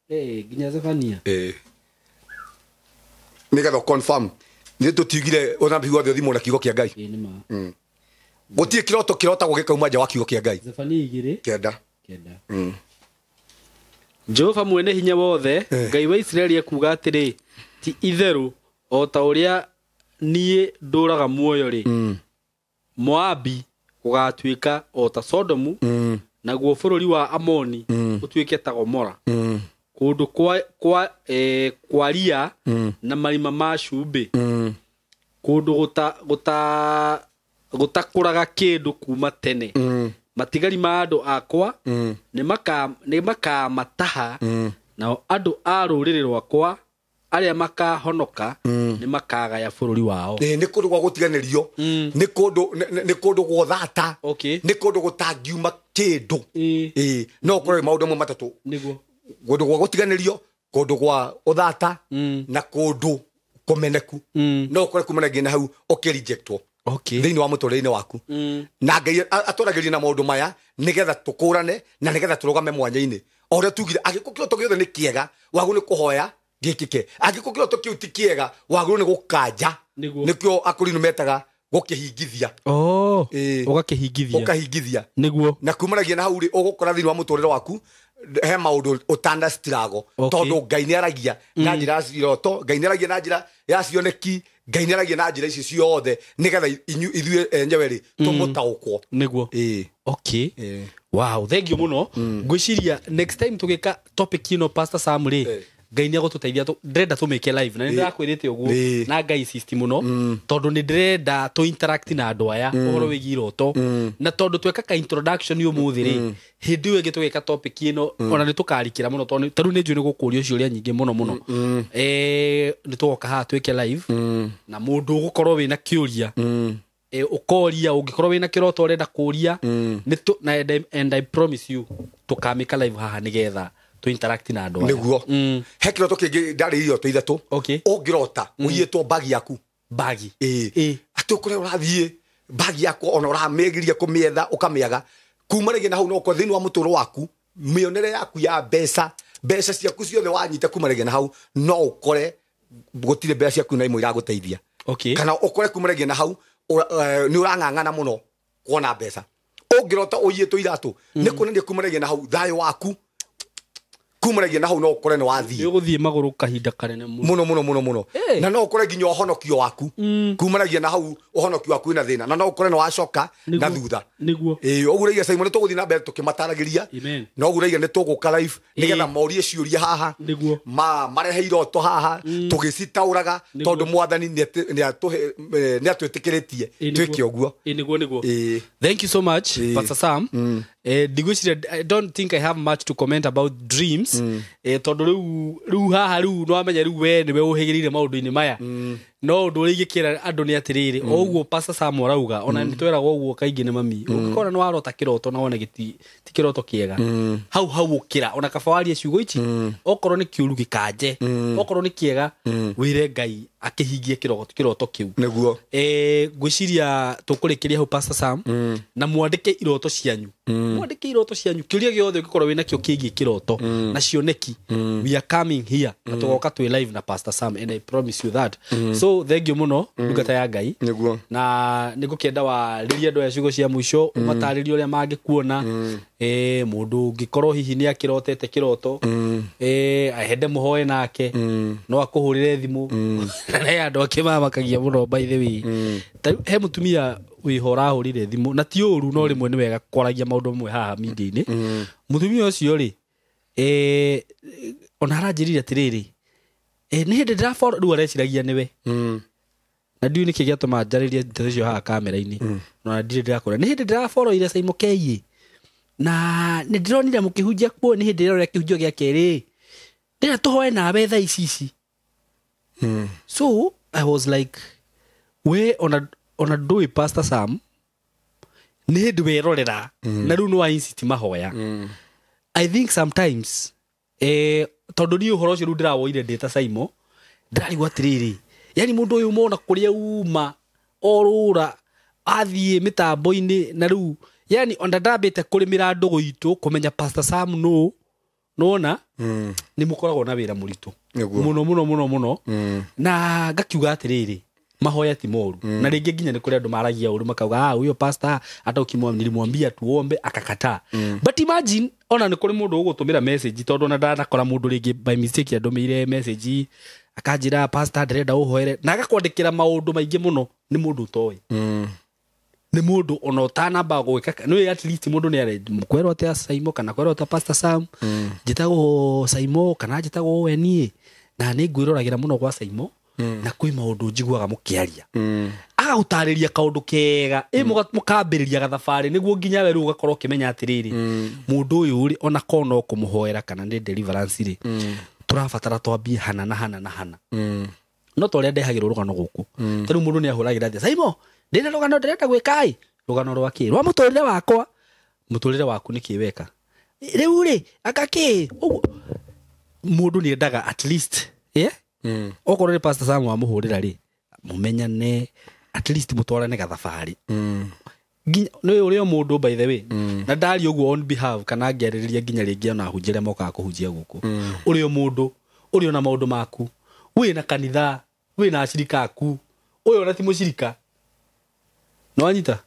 rä nginya cebania nä getha nä tå tiugire å thambi guothe å thimwo na kiugo kä a ngai gutirä kä roto kä rotagwo gä kauma nja wa kiugo kä a ngai kenda mm. jehova mwene hinya wothe eh. ngai wa isiraeli ekuga atä rä ti itherå o ta å rä a niä ndå raga muoyo rä mm. moabi gatuä ka o ta sodomu mm. naguo bå rå ri wa amoni å tuä ke ta gomora kå kwa kwa eh, ria na marima ma cumbä mm. ndå gũta ta gutakuraga kindu kuma tene mm. matigari ma andu akwa mm. ni maka ni makamataha mm. nao andu a ruriri rwakwa aria makahonoka mm. ni makagaya bururi wao e, ni kundu gwa gutiganirio mm. ni kundu ni kundu gwa thata ni kundu gutangiuma kindu e. no korwo maundu mo matatu niguo kundu gwa gutiganirio kundu gwa uthata mm. na kundu kumeneku mm. no kore kumenagia na hau ukirijektwo okay, okay. thä inä wa må tå rä inä waku mm. na ngai atå na maå ndå maya nä getha tå kå rane na nä getha tå rå game mwanya-inä o rä a tugire agä kå kä roto gä othe nä kä ega wagå nä kå hoya gä kä ke angä kå kä roto kä u ti kä ega wagå nä gå kanja nä kä o akå rinä metaga gå kä hingithia å oh, eh. gakä hingithia na kumanagia na hau rä å gå kora thä inä wa må tå rä re waku he maundu utanda struggle okay. tondå ngai nä aragia na mm. na ra ciroto ngai nä aragia na njira ya cioneki ngai nä aragia na ra icio ciothe nä inyu ithuä enyewe eh, rĩ mm. tũmũtaũkwo nĩguo ĩĩ okay yeah. wow thengio mũno mm. ngwĩciria next time tũgĩka topic ĩno pastor sam ngai nä egåtåteithia ndärenda tå mä ke live na nä ndärakwä rä te å guo na ngai system må no mm. tondå nä ndärenda tå interact na andå aya å mm. horo wä giä iroto mm. na tondå tweka ka introduction å må thä rä hä ndä ä yo ä ngä tå gä ka topic ä no ona nä tå karikä ra må no tarä u nä njå nä gå kå ria å cio å rä a nyingä må no må no nä tå goka haha twä live na må ndå å gå korwo wä na kä å ria ukoria ungikorwo wina kiroto urenda kuria mm. and i promise you tukamika live haha nigetha tå interact na andå niguo mm. he kä roto kä ngä ndarä irio tå ithatå okay. å ngä rota å mm. yätwo mbagi yaku mbagi ä atä å kå rä a å rathiä mbagi yakwa ona å ramä gä ria kå mä etha å kamä aga kuma rä gä na hau noko thä inä wa må tå ro waku mä onere yaku ya mbeca mbeca ciaku ciothe wanyita kuma rä gä na hau no å kore gå tirä mbeca ciaku na imwe iragå teithia okay. kana å kore kuma rä gä na hau nä å rang'ang'ana må no kuona mbeca å ngä rota å yä tå iratå nä mm. kuonania kuma rä gä na hau thayå waku kumanagia na hau no ni wathi wathiĩ guthie maguru kahinda kanene muno muno muno muno na no ũkore nginya ũhonokio waku mm. kumanagia na hau ũhonokio waku ĩna thina na no ũkore ni wacoka na thutha nĩguo ĩĩ ũguo raiga caimo nĩ tũgũthiĩ na no tũkĩmataragĩria na ũguo raiga nĩ life ni gena morie ciuri haha nĩguo marehe to haha mm. tũgĩcitaũraga tondũ mwathani ni nĩ atwĩtĩkĩrĩtie twĩke ũguo guo nĩguo nĩguo thank you so much pastor sam mm eh, ndigwiciria i don't think i have much to comment about dreams mm. eh, tondå rä u haha rä u nä wamenya rä u we nä we å hä gä rä ire maå ndå-inä maya mm no ndu ri gikiera andu ni atiriri mm. oguo pasa samu arauga ona mm. nitweraga oguo kaingi ni mami mm. ukikona ni warota kiroto na wone giti ti kiroto kiega mm. hau hau ukira ona kabawarie ciugo ici mm. okorwo ni kiuru gikanje mm. okorwo ni kiega mm. wire ngai akihingie kiroto kiroto kiu niguo eh gwiciria tukurikiria hau pasa sam mm. na mwandike iroto cianyu mm. mwandike iroto cianyu kiuria giothe ukikorwo wina kio kiigi kiroto mm. na cioneki mm. we are coming here mm. tugoka twi live na pastor sam and i promise you that mm. so thengio må mm. muno ndungata ya ngai niguo na warä ria andå aya ciugo cia mangä kuona må ndå eh ngä korwo hihi rotete kä roto mm. eh må hoe nake mm. no akuhũrĩre thimũ na he andũ akĩmamakagia mũno by the way he mũtumia wiho ũrahũrire thimå na ti ru no mwe nä wega kwaragia ndå mamwe haha media-inĩ mũtumia ũcio rĩ eh ona rä rä nä hä ndä ndä raboa u areciragia nä we hmm. na ndiu nä kä gä atå njarä ndeto icio haha kamera-inä hmm. na ndirä ndä rakå nä hä ndä ndä raboro ire caimå na nä ndä ronire må kä hunjia kuo nä hä ndä rorä kä hunjio gä akerä ndä ra tå hoe nawe tha icici hmm. so i was like we ona ona ndå pastor sam nä hä ndä werorera na rä u nä wainci ti mahoya i think sometimes eh, å cio rä u ndä rawoire ndä ta caimo ndirarigwo atiriri yani å yå mona a uma athiä mä tambo-inä na riu yani onda ndambite kurimira ndugu itu kumenya pasta sam no nona mm. nä må koragwo na no må no muno no må no na ngakiuga rä mahoya ti moru mm. na ringi nginya nĩ kũrĩ andũ maragia uru makauga ah uyo pastor hata ũkimwamwambia tuombe akakataa mm. but imagine ona nĩ kũrĩ mũndũ ũgũtũmĩra message na ndana kora mundu ringi by mistake andũmĩire message akajira pastor ndĩrenda ũhoere na agakwandĩkĩra maundu maingi muno ni mundu ũtoĩ mm. ni mundu ona utana ba gå ä at least mundu ni are kwerwo atä a kana kwero ta pastor sam mm. njä tagwo caimo kana jitago tagwo na ni ngwä muno ra må gwa caimo Mm. na kwä maå njiguaga må kä aria mm. agagå ria kaå ndå kega ä må mm. kambä rä ria gathabarä nä guo nginya we rä u å gakorwo å kä menya atä rä rä må ndå å yå rä ona kono no kå må hoera kana nä rä tå rabatara twambie hana na hana na hana no ta å rä a ndehagä rwo rå gano gå kå tarä u må ndå nä ahå ragä ra caimo ndä na rå gano ndä renda gwä kaä rå gano rwa kä rwa må tå rä re wakwa må tå rä re waku nä kä weka rä u rä anga kä å guo må ndå nä endaga at least yeah? Mm. okorwo nä pasta sam wa må hå rä ra rä må menyane at least må twarane gathabarä mm. nginya nä å rä o må ndå by the way mm. na ndari å guo on behalf kana ngä arä nginya rä ngä ona hunjä rä a mokaga kå hunjia gå kå mm. å rä o må ndå å rä o na maå ndå maku wä na kanitha wä na acirika aku å yå ona ti må cirika no anyita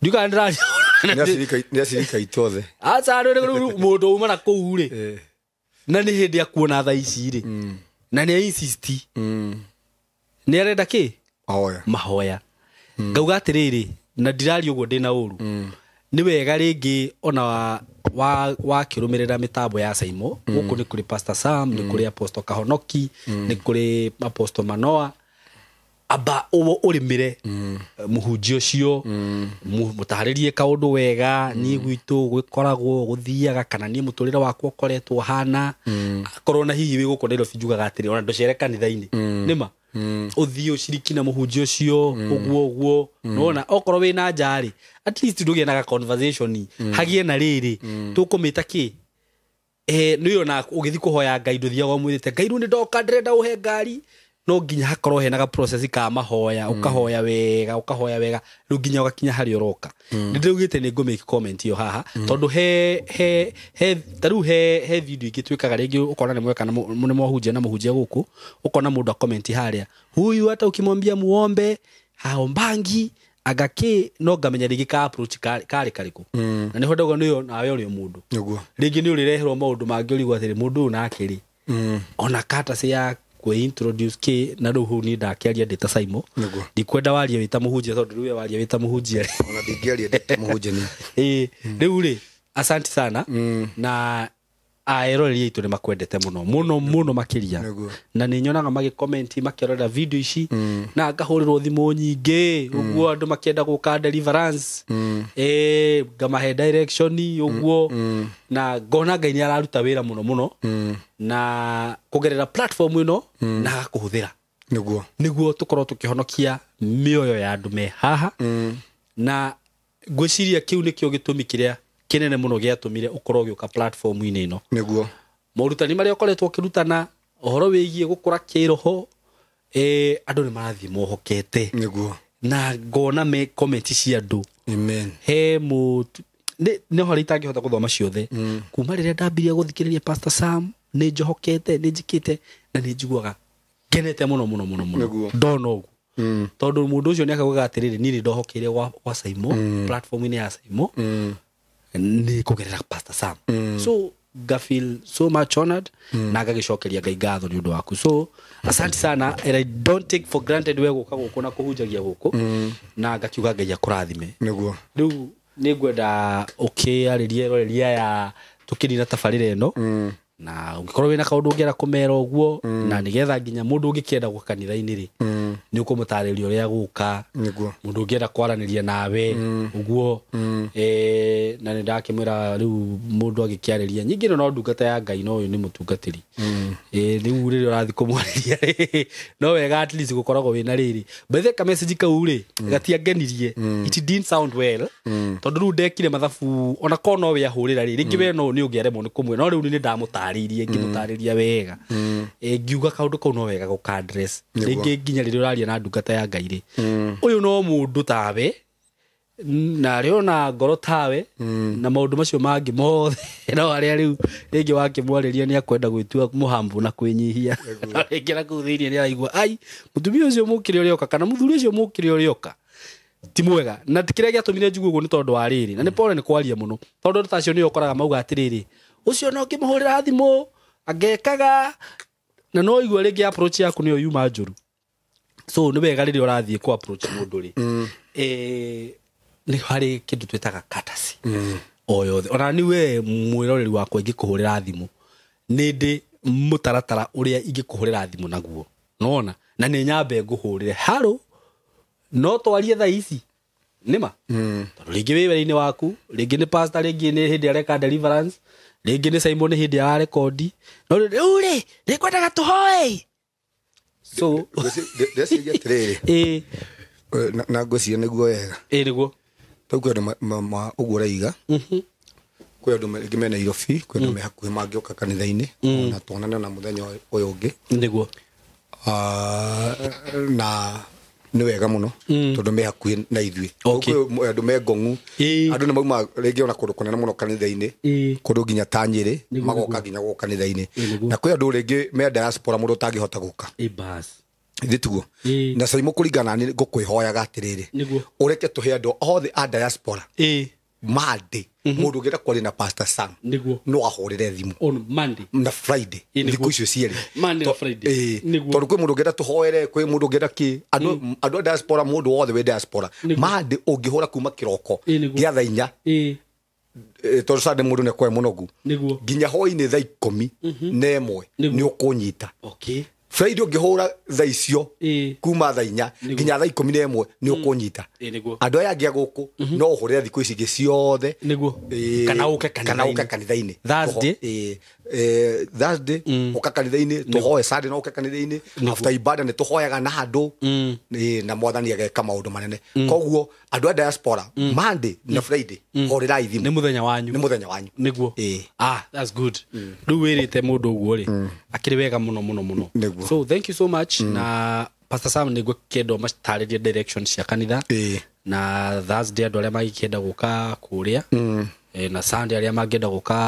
ndiukaga ndä nä acirika itothe acarä rä må ndå uma na kå u rä na nä hä ndä akuona thaa ici rä na nä ainsisti nä arenda kä mahoya mm. ngauga atä rä rä na ndirari å guo ndä na å ru mm. nä wega rä ngä ona wakä rå mä rä ra mä tambo ya caimo gå kå nä kå rä sam nä kå rä kahonoki nä kå rä manoa amba urimire muhunji ucio mutaharirie kaundu wega ni gwitu gwikoragwo guthiaga kana ni muturire waku ukoretwo hana korwo na hihi wi gukorwo Nairobi njugaga rä ona nducere kanitha-ini nima uthii uciriki na muhunji ucio uguo uguo nona okorwo wi na nja ri at least ndugie na conversation hagie na riri tukumita ki eh nä å yonaga å gä thiä kå hoya ngai ndå thiaga mwä te ngai rä nä ndoka ndä renda å he ngari no nginya hakorwo hena ga process ka mahoya mm. ukahoya wega ukahoya wega ru nginya ugakinya hari uroka ndi mm. ndä raugä te nä make comment yo haha mm. tondu he he he taru he he video ingä twä kaga ukona ni mweka nä mwahunjia na må guku ukona må ndå akomenti harä huyu hata ukimwambia muombe haombangi agaki no ngamenya rä ngä ka karä karä kå na nä ho ndauga nä nawe å rä o må ndå rä ngä nä å rä reherwo maå ndå mangä ona kata ya kwä na rä u hå ni ndakäaria ndä ta ndikwenda waria wä ta må hunjia tondå rä u waria wä ta må hunjia rä u rä sana mm. na aeroreri ah, aitå nä makwendete må no må no må no makä ria na nä nyonaga magä komenti makĩrorera video ici mm. na ngahå rä rwo thimå nyingä å mm. guo andå makä gå ka mm. ngamahe direction å guo mm. na ngona ngai nä araruta wä ra må no må no na kå gerera platform ä no mm. na agakå hå thä ra niguo niguo honokia tukihonokia mioyo ya andu me haha mm. na tå kiu kä rä a kinene muno giatumire ukorwo giuka platform ini no niguo morutani maria okoretwo kirutana uhoro wigie gukura kiroho eh andu ni marathi mohokete niguo na ngona me comment cia andu amen he mu ne hori tangi hota thoma ciothe mm. kuma rä ndambiria guthikiriria pastor sam nä njohokete nä njä na nä njiguaga ngenete muno muno muno muno dono no må no ndona å guo tondå må ndå å cio nä akaugaga atä rä rä niä nä nikugerera pastor sam mm. so gafil so much honored mm. na ngagĩcokeria ngai ngatho nĩ ũndũ waku so asanti sana and i don't take for granted we gũka gũkũ na kũhunjagia gũkũ mm. na ngakiuga ngai akũrathime nĩguo rĩu nĩ ngwenda ũkĩarĩrie okay, roreria ya tũkĩnina tabarĩra no mm na ungikorwo wina kaundu ungiera kumera uguo mm. na nigetha nginya mundu ungikienda gwa kanitha-ini ri mm. ni ukumutariria uria guka mundu ungienda kwaraniria nawe uguo mm. eh na ni ndakimwira riu mundu agikiariria nyingi no ndungata ya ngai no uyu ni mutungatiri eh riu uri urathi kumwariria no wega at least gukoragwo wina riri by the message ka uri gatia gatiangenirie it didn't sound well tondu ndekire mathabu ona kono we ahurira ri ringi we no ni ungiaremwo ni kumwe no riu ni ndamuta tarä mm. ngĩmũtarĩria wega mm. ngiuga kaũndũ kau no wega gå rä nginya rĩrĩa ũraria na ndungata ya ngai rä å mm. no mũndũ ndå tawe narä ona ngoro tawe na maũndũ macio mangĩ mothe no arĩa rĩu rĩngĩ u rä ngä akwenda gwĩtua mũhambu na kwĩnyihia rĩngĩ na kũu thĩinĩ nĩ araigua ai mũtumia ũcio mũkĩre cio oka kana mũthuri ũcio mũkĩre cio oka ti mwega na kĩrĩa gĩatũmire a gä atå mire njugu å guo nä wa rĩrĩ na nĩ pore nĩ kwaria mũno tondũ ndũ tacio nä ũkoraga mauga atĩrĩrĩ ucio no kimuhurira thimu angekaga na no igua ringi approach yaku niyo yuma njuru so nä wega rä rä a å rathiä ri eh ndå rä nä harä kä ndå twä taga ona nä we mwä roreri wakwa ingä kå hå rä ra thimå nä ndä må taratara å rä a ingä kå hå rä ra thimå naguo nona na nä nyambe ngå hå rä re harå no twarie thaa ici nima hmm. rä ngä wä wera inä waku ngä nä pasta ngä nä hä ndä areka deliverance ngä nä caimo nä hä ndä ara rekondi no rä u rä nä ngwendaga tå hoe so ndeciria rä na ngwäciria nä guo wega ä nä guo tau kwä andå ma å guo ũraiga mm-hmm. kwä andå rä ngä mena irobi kwä andå me hakuhä mangä å kanitha-inä na twanane na må thenya å yå å ngä nä guo ah, na nä wega må no mm. tondå me hakuhä na ithuä andå me ngongu andå nä mauma rä ona kå ndå kå nene må no kanitha-inä kå ndå nginya ta nyä rä magoka nginya gå kanitha-inä na kwä andå rä ngä me diaspora må ndå å tangä hota gå ka ithä tuguo na caimå kå ringana nä ngå kwä hoyaga atä rä rä å reke tå he andå othe a diaspora mande mundu mhm. ngira kwari na pastor sam niguo no ahå thimu on na friday ndiku icio cierä kwä må ndå ngä enda tå hoere kwä må ndå ngä enda kä andå mm. a diaspora må ndå wothe wä diaspora mandä å ngä hå ra kuma kä roko gä atha inya tondå cande må ndå nä akoe må nogu nginya hoi nä thaa ikå mi mhm. na ä mwe nä å kå nyita biraithä å ngä hå ra tha icio kuma tha inya nginya tha ikå na ä mwe nä å mm. kå nyita andå aya angä a gå kå mhm. no å hå rä re thikå ici ingä ciothe kana å ke kanitha-inä Eh, thursday mm. uka kanitha-inä tå hoe sunday no å ke inä after ibada nä tå hoyaga na andå mm. na mwathani ageka maå ndå manene mm. koguo andå a diaspora monday na friday horä rai thimå nä må thenya wanyu nä må thenya wanyu nä eh. ah that's good rä u wä rä te må ndå å guo rä akä rä wega må no må no må no so thank you so much na pastor sam nä guo kendo matarä rie direction cia kanitha eh. na thursday andå arä a magä kä gå ka kå rä a na sunday arä a mangä enda gå ka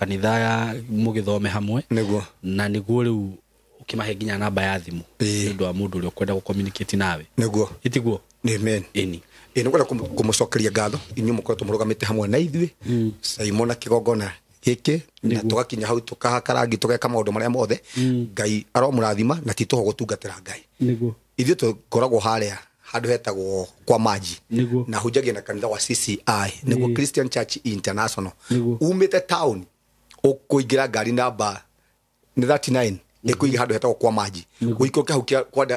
kanitha ya mugithome hamwe niguo na niguo riu ukimahe nginya namba ya thimu ndu wa mundu uria ukwenda gucommunicate nawe niguo itiguo amen ini ä nä ngwenda kå må cokeria ngatho inyuä må koretwo må rå gamä te hamwe na ithuä caimo mm. na kä gongona gä kä na tå gakinya hau tå kahakarangi tå geka maå ndå marä a mothe ngai aromå rathima na titå ho gå tungatä ra ngai ithuä tå ngoragwo harä a handå hetagwo kwa maji na hunjagia na kanitha wa cci nä guo christian church international umä te taåni ukuingira ngari namba ni 39 nine kå handå hetagwo kwa maji mhm. gå ikå kä hau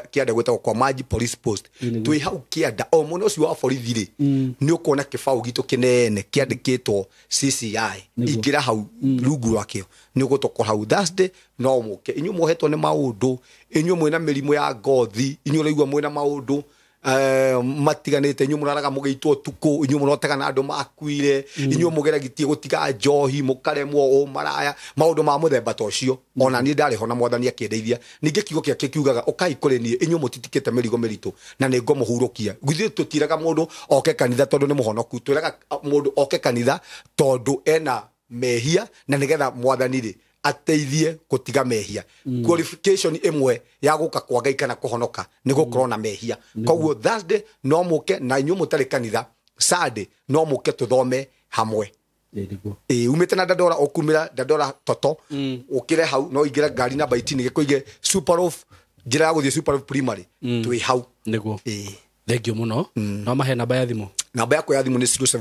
kä anda tagwo kwa maji police post mhm. twä hau kä anda o mwena å cio wa borithi mhm. nä å kuona kä baå gitå kä nene kä andä kä two cci ingä ra hau rungu rwakä o nä å gå tokora hau thursday no må ke inyuä mwohetwo nä maå ndå inyuä mwä na mä rimå ya ngothi inyuä å raigua mwä na maå ndå Eh, matiganite inyu muraraga mugitwo tuku inyu murotegana andu makuire mm. inyu mugeragitie gutiga njohi mukaremwo umaraya maundu ma muthemba ta ucio ona ni ndari hona na mwathani akindeithia ningi kiugo giake kiugaga ukai kuri nie inyu mutitikite mirigo miritu na ni ngomũhurũkia githĩ tũtiraga mũndũ oke kanitha tondũ nĩ mũhonoku twĩraga mũndũ oke kanitha tondũ ena mehia na nĩgetha mwathani rĩ ateithie gutiga mehia mm. qualification imwe ya guka kwa ngai kana kuhonoka ni gukorwo mm. na mehia mm. koguo thursday no muke na inyu mutari kanitha sunday no muke tuthome hamwe ä umä te na ndandora å kumä ndandora toto å mm. kä re hau no ingä re ngari namba itinä gä kå igä njä ra ya gå thiä primary mm. twä hau nä guo thengio må mm. no no mahe namba ya thimå namba yakwa ya thimå nä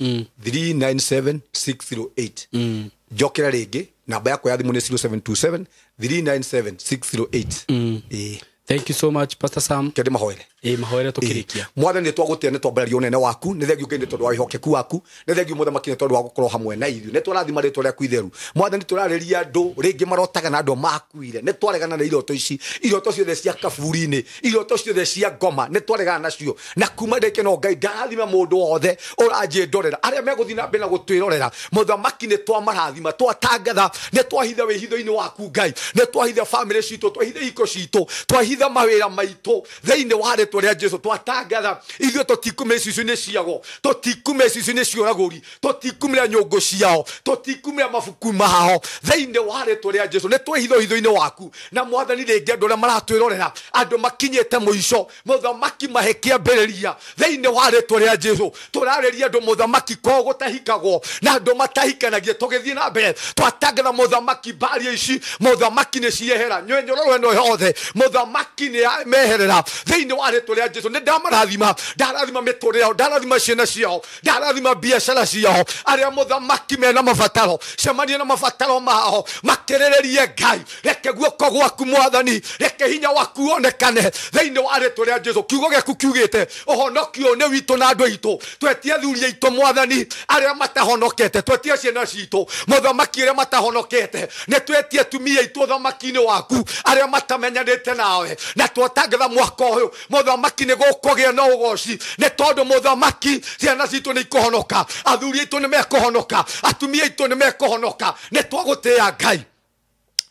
0727 397 608 njokera rä ngä namba yako ya thimu 0727 397 608 mm. e. thank you so much pastor sam kende mahoere ä tå kä rä kia mwathani nä twagå tä ra nä twambararia å nene waku nä thengiå ngä nä tondå wa wä hokeku waku nä thengiå må nä tondå wa gå korwo hamwe na ithuä nä twarathima rä two rä aku itheru mwathani tå rarä ria andå rä ngä marotaga na andå makuire nä twaregana na iroto ici iroto ciothe cia kaburi-inä iroto ciothe cia ngoma nä twaregana nacio na kuma ndä no ngai ndarathima må ndå wothe å ranjä ndorera arä a megå thiä na mbere na gå twä rorera må thamaki nä twamarathima twatangatha nä twahitha wä hitho-inä waku ngai nä twahitha bamä rä citå twahitha iko citå twahitha mawä ra maitå thä inä warä rĩtwa rĩa jesu twatangatha ithuĩ tũtikumĩra icicio nĩ ciago tũtikumĩra icicio nĩ cioragũri tũtikumĩra nyũngũ ciao tũtikumĩra mabuku mao thĩinĩ wa rĩtwa rĩa jesu nĩ twĩhitho hitho waku na mwathani rĩngĩ andũ arĩa maratwĩrorera andũ makinyĩte mũico mũthamaki mahe kĩambĩrĩria thĩinĩ wa rĩtwa rĩa jesu tũrarĩria andũ mũthamaki kwao gũtahikagwo na andũ matahikanagia tũgĩthiĩ na mbere twatangatha mũthamaki mbaria ici mũthamaki nĩ ciehera nyũenyoro rweno yothe mũthamaki meherera thĩinĩ wa rĩtwa rĩa jesu nĩ ndamarathima ndarathima mĩtũrĩre yao ndarathima ciana ciao ndarathima biacara ciao arĩa mũthamaki mena mabataro cemanie na mabataro mao makĩrĩrĩrie ngai reke guoko gwaku mwathani reke hinya waku wonekane thĩinĩ wa rĩtwa rĩa jesu kiugo gĩaku kiugĩte ũhonokio nĩ witũ na andũ aitũ twetie athuri aitũ mwathani arĩa matahonokete twetie ciana citũ mũthamaki arĩa matahonokete nĩ twetie atumia aitũ ũthamaki-inĩ waku arĩa matamenyanĩte nawe na twatangatha mwaka ũyũ muthamaki nä gå kå gä a na å goci nä tondå muthamaki ciana citå nä ikå honoka athuri aitå nä mekå honoka atumia aitå nä mekå honoka nä twagå tä ya ngai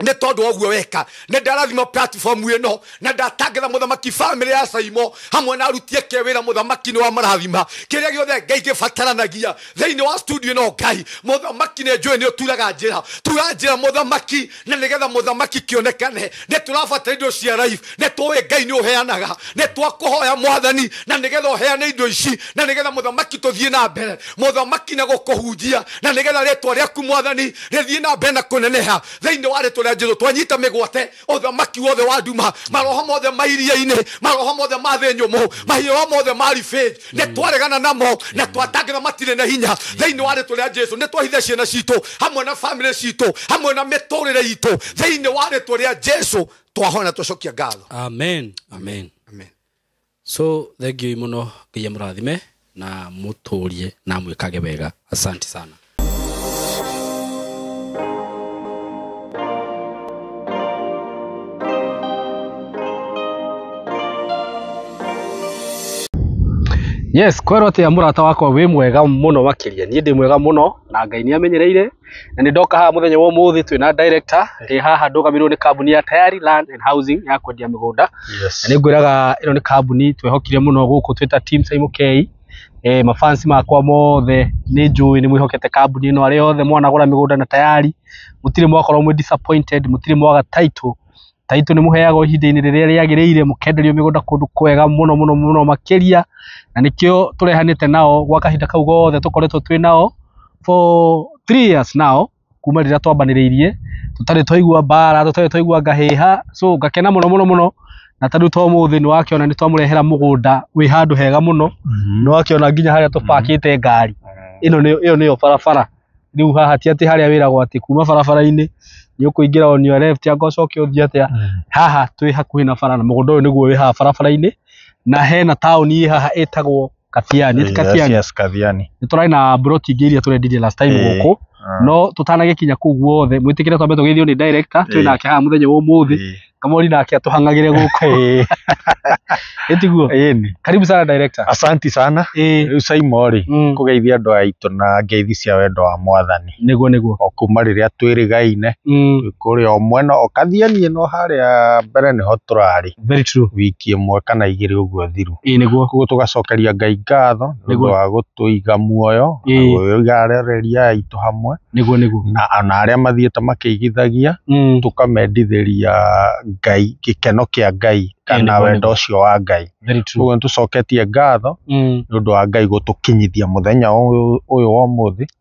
nä tondå oguo weka nä ndarathima platform ä no na ndatangatha må thamaki bamä rä ya caimo hamwe na arutie ke wä ra må thamaki nä wa marathima kä rä a gä othe ngai gä bataranagia thä inä wa studio ä no ngai må thamaki nä njå ä nä å turaga njä ra tura njä ra må thamaki na nä getha må thamaki kä onekane nä tå rabatara indo cia life nä tåä ngai nä å heanaga nä twakå hoya mwathani na nä getha å heane indo ici na nä getha må thamaki tå thiä na mbere må thamaki na gå kå hunjia na nä getha rä twa rä aku mwathani rä thiä na mbere na kå neneha thä inä wa rä tå rä njä twanyita mä gwate maki wothe wa nduma maroho mothe ma iria-inä maroho mothe ma thä nyå mũ mothe ma ribĩnji nä twaregana namo na twatangä matirä na hinya thä inä wa rä tå rä a jesu nä twahithe ciana citå hamwe na bamä citå hamwe na mä tå rä re itå thä inä wa rä tå rä a jesu twahona twacokia ngatho amen amen amen so thengiå i må no ngai amå rathime na må tå rie na mwä kage wega asanti sana yes kwerwo atä murata wakwa we mwega muno makiria niä ndä mwega muno na ngai nä amenyereire na ni doka haha muthenya wa umuthi twä na director ndä haha ndågamirwo nä kambuni ya tayari land and housing ya kwa mä gånda yes. na ni ngwä raga ni no nä kambuni twehokire muno gå kå twä ta team saimukei eh, mafansi makwa mothe nä njå ni nä mwä hokete kambuni ä no arä othe mwanagå ra mä na tayari må tirä mwakorwo mwä disappointed må tirä mwaga title Taitũ nĩ mũheagwo ihinda-inĩ rĩrĩa rĩagĩrĩire, mũkenderio mĩgũnda kũndũ kwega mũno mũno mũno makĩria, na nĩkĩo tũrehanĩte nao gwa kahinda kau gothe tũkoretwo twĩ nao for 3 years now kuma rĩrĩa twambanĩrĩirie, tũtarĩ twaigua mbara, tũtarĩ twaigua ngahĩha, so ngakena mũno mũno mũno na to tarĩu twa ũmũthĩ nĩwakĩona nĩtwamũrehera mũgũnda wĩ handũ hega mũno, mm-hmm. nĩwakĩona nginya harĩa tũbakĩte ngari, mm-hmm. ĩno nĩyo ĩyo nĩyo barabara, rĩu haha ti atĩ harĩa wĩragwo atĩ kuma barabara-inĩ nä å kå ingä ra left ya å coke uthi thiä mm. haha twä hakuhä na fara na må gå guo å yå nä guo wä haha barabara-inä na hena taåni ä haha ä tagwo katiani nä tå rarä na broti ingä iria tå last time gå kå no tå tanagä kinya kå u guothe mwä tä kä re twambe tå gä thio nä twä nake haha må thenya å må thä Kamori nake atuhang'agire guku eh etiguo ĩni karibu sana director asanti sana rĩu caimo rĩ mm. kũgeithia andũ aitũ na ngeithi cia wendo wa mwathani nĩguo nĩguo o kuma rĩrĩa twĩrĩgaine mm. kũrĩa o mwena o kathia niĩ no harĩa mbere nĩho tũrarĩ very true wiki ĩmwe kana igĩrĩ ũguo thiru ĩĩ nĩguo koguo tũgacokeria ngai ngatho nĩguo wa gũtũiga muoyo na gũiga arereria aitũ hamwe nĩguo nĩguo na ona arĩa mathiĩte makĩigithagia mm. tũkamendithĩria ngai gikeno kia ngai kana wendo ucio wa ngai koguo nĩtũcoketie ngatho mm. nĩ ũndũ wa ngai gutukinyithia muthenya uyu wa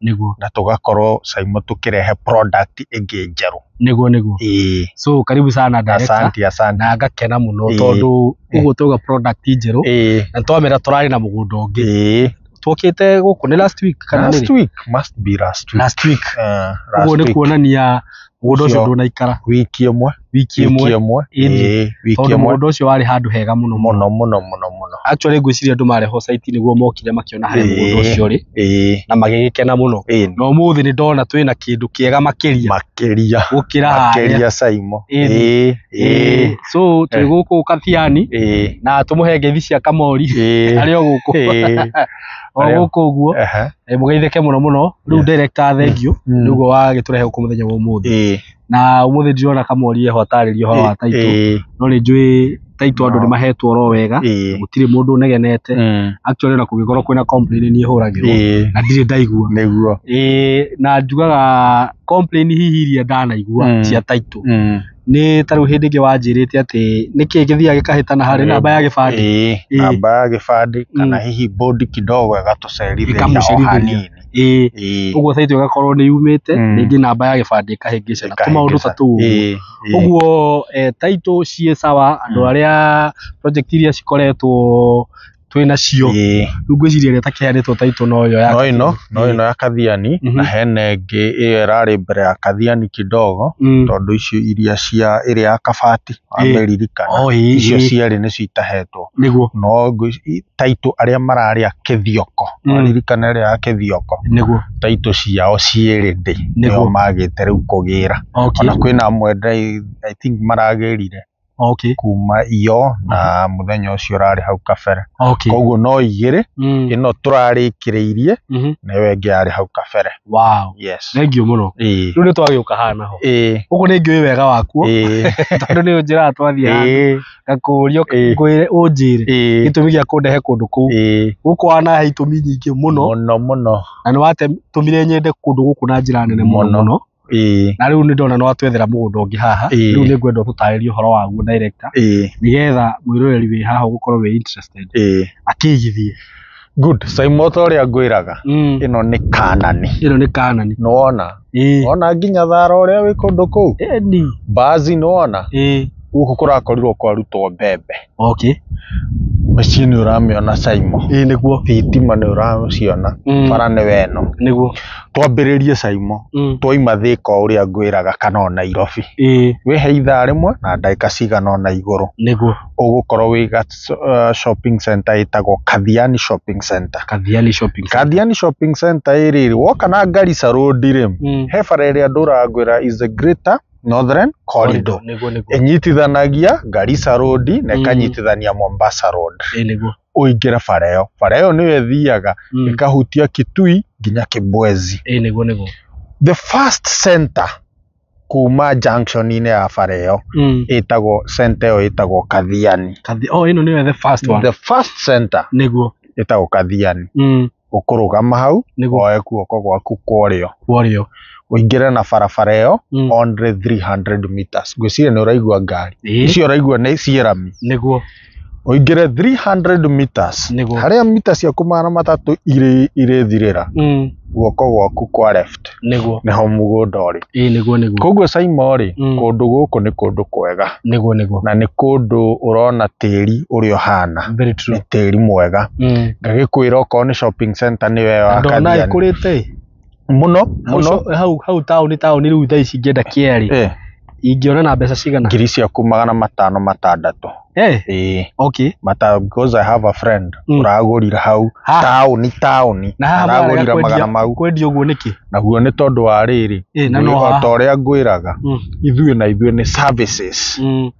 niguo na tũgakorwo caimo tukirehe product ingi njerũ niguo niguo so karibu sana director asante asante na ngakena muno tondu ũguo tuga product njerũ na twamera turari na mugundo ũngĩ twokĩte gũkũ nĩ last week kana last week must be last week last week uh, last ũguo nĩ kuonania mundu ucio naikara wiki imwe wiki imwe tondå wiki ndå å cio warä handå hega må no muno muno muno actually må no må no actually ni guo mokire makiona harĩa må ndå ũcio rĩ na muno må no muthi må ndona nĩ ndona twĩ na makiria kĩega makĩria makiria saimo harĩa caimo so twi guko kathiani na tũmũhe ngeithi cia kamori ari o gũkũ oguko guo mugeitheke muno muno riu director you mm. mm. niguo wa giturehe ku muthenya wa umuthi na umuthi ndirona kamori ho ataririo ho wa taito no ni njui taito andu ni mahetwo oro wega gutiri mundu negenete mm. actually na kugikorwo kwina complain ni huragirwo na ndire ndaigua niguo na njugaga complain hihi iria ndanaigua mm. cia title mm. nä tarä u hä ndä ä ngä wanjä rä te atä nä kä gä thiaga gä kahä tana harä namba ya gä bandä namba ya gä bandä kana mm. hihi bondi kidogo ĩgatũcerithĩria hanini ũguo ä gakorwo nä yumä te rĩngĩ namba ya gä bandä ä kahä ngä cana tå maå ndå ta tå å guo eh, taitå ciä sawa andå arä a iria cikoretwo twina cio rä u ngwä ciria ä rä a no yo no ĩno no ĩno ya kathiani mhm. na hena ngi iyo ĩrarĩ mbere ya kathiani kidogo mm. tondu icio iria cia iria ya kabati ameriririkana oh, icio ciarĩ cio itahetwo niguo no taitũ arĩa mararĩa kĩthioko maririkana mm. ĩrĩa ya kĩthioko nĩguo taitũ ciao ciĩrĩ ndĩ nĩguo magite rĩu kugira ona kwina amwe i think maragĩrire Okay. kuma iyo na muthenya ucio urari hau kabere okay. koguo no igiri mm. ino turarikiriirie mm -hmm. nayo ingi yari hau kabere wow. yes. thengio muno riu ni twagiuka hana ho uguo ni ngiui wega wakuo tondu ni unjiraga twathia ngakuria ngwire unjire gitumi gia kundehe kundu kuu guku wanahe itumi nyingi muno muno muno na ni watumire nyende kundu guku na njira nene muno muno na rä u nä ndona no atwethera må gå nda å ngä haha rä u nä ngwenda tå tarä ria å horo waguo nä getha må iroreri wä haha å gå korwo wä akä igithie good a ngwä raga ä mm. no nä kanani no nä kanani nona e. ona nginya thara uria wi kundu kuu bazi nona e guku kurakorirwo kwarutwo mbembe okay mĩciĩ nĩ ũramĩona caimo ĩĩ nĩguo thitima nĩ ũraciona mm. bara nĩ weno nĩguo twambĩrĩrie caimo mm. twaima thĩka ũrĩa ngwĩraga kana o nairobi wĩhe ithaa rĩmwe na ndagĩka cigana ona igũrũ nĩguo ũgũkorwo wĩ ga uh, shopping center ĩtagwo kathiani shopping center kathiani shopping center kathiani shopping center iri woka na garissa road rĩ mm. he bara ĩrĩa ndũrangwĩra is the greater Northern Corridor ĩnyitithanagia Garissa Road na mm. ĩkanyitithania Mombasa Road ũingĩre bara ĩyo bara ĩyo nĩyo ĩthiaga mm. ĩkahutia Kitui nginya Kibwezi the first center kuma junction ine ya bara ĩyo mm. ĩtagwo center ĩyo ĩtagwo Kathiani oh ĩno nĩyo the first one the first center nĩguo ĩtagwo Kathiani ũkũrũgama hau woe guoko gwaku kwa ũrĩo uingire na barabara ĩyo mm. onre 300 meters ngwĩciria nĩ ũraigua ngari icio ũraigua nĩ ciĩrami nĩguo uingire 300 meters nĩguo meters ya kumana matatu matatũ irĩ irĩthirĩra mm. guoko gwaku kwa left nĩguo nĩho mũgũnda ũrĩ ĩ nĩguo nĩguo koguo caimo rĩ mm. kũndũ gũkũ nĩ kũndũ kwega nĩguo nĩguo na urona kũndũ uri tĩri very true nĩ tĩri mwega mm. ngagĩkwĩra okorwo nĩ shopping center nĩyo ndona akariani muno muno hau hau tauni tauni riu thaa ici ngenda kieri eh ingiona na mbeca cigana ngiri ciaku magana matano matandatu eh eh okay mata because i have a friend mm. uragurira hau ha. tauni tauni na aragurira magana mau kwendia uguo niki naguo ni tondu wa riri eh na no ta uria ngwiraga mm. ithuĩ na ithuĩ ni services mm.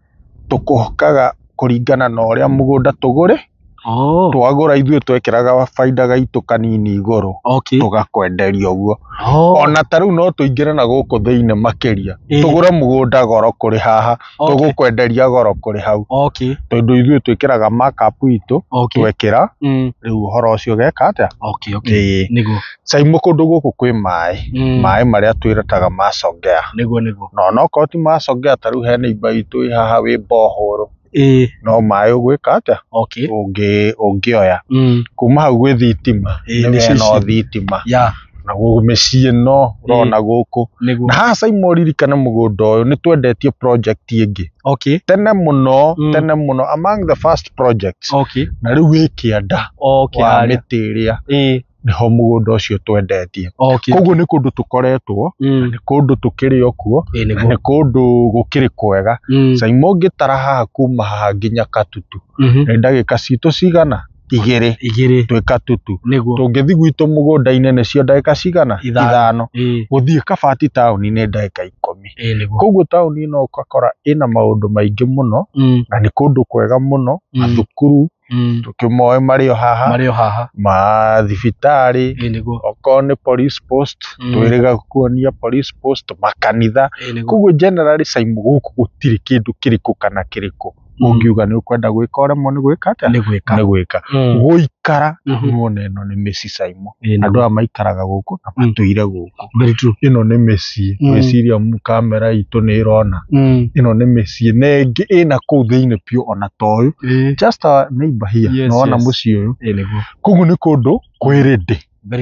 tukuhokaga kuringana na uria mugunda tugure Oh. twagåra ithuä twekeraga bainda gaitå kanini igå igårå tå gakwenderia å guo oh. ona ta rä u no tå ingä re na gå kå thä inä makä ria eh. tå gå re må gå nda goro kå rä haha tå gå kwenderia goro kå rä hau tondå ithuä twä kä raga makapu itå twekä ra mm. rä u å horo å cio geka atä caimå kå ndå gå kå kwä maä mm. maä marä a twä retaga macongea na onokorwo ti macongea ta rä u he imba itå haha wä mbohå rå ĩĩ no maĩ ũgwĩka atĩa ngä ũngĩoya mm. kuma hau gwĩ thitima å thitima na mĩciĩ no ũrona gũkũ na haha caima ũririkane mũgũnda ũyũ nĩ twendetie project ĩngĩ tene mũno mm. tene mũno among the first projects okay. na rĩu wĩ kĩanda okay, wa mĩtĩ ĩrĩa niho mugunda ucio twendetie koguo ni kundu tukoretwo mm. ni kundu tukiri okuo ni kundu gukiri kwega mm. caimo ngitara haha kuma haha nginya katutu mm-hmm. ni ndagika citu cigana igiri igiri twika tutu tungithi gwitu mugunda-ini cio ndagika cigana ithano guthii kabati tauni ni ndagika ikumi koguo tauni ino ukakora ina maundu maingi muno mm. na ni kundu kwega muno athukuru Mm. tukiumoe mario haha mario haha ma thibitari okorwo nä police post mm. ga kuonia police post makanitha koguo generally Saimu gũkũ gũtirĩ kĩndũ kĩrĩkũ kana kĩrĩkũ ungiuga ni å gwika gwä ni å atia ni gwä ka gwika nä gwä ka gwä mm. ka gå ikara mm-hmm. no nä mä saimo caimo andå aya maikaraga gå kå na mm. matå ire gå kå ä no nä mä ciä gwä mm. ciria kamera itå nä ä rona ä no nä mä ciä na ä ngä ä na kå u thä inä biå ona to å yå nona må ciä å yå koguo nä kå ndå kwä rä ndä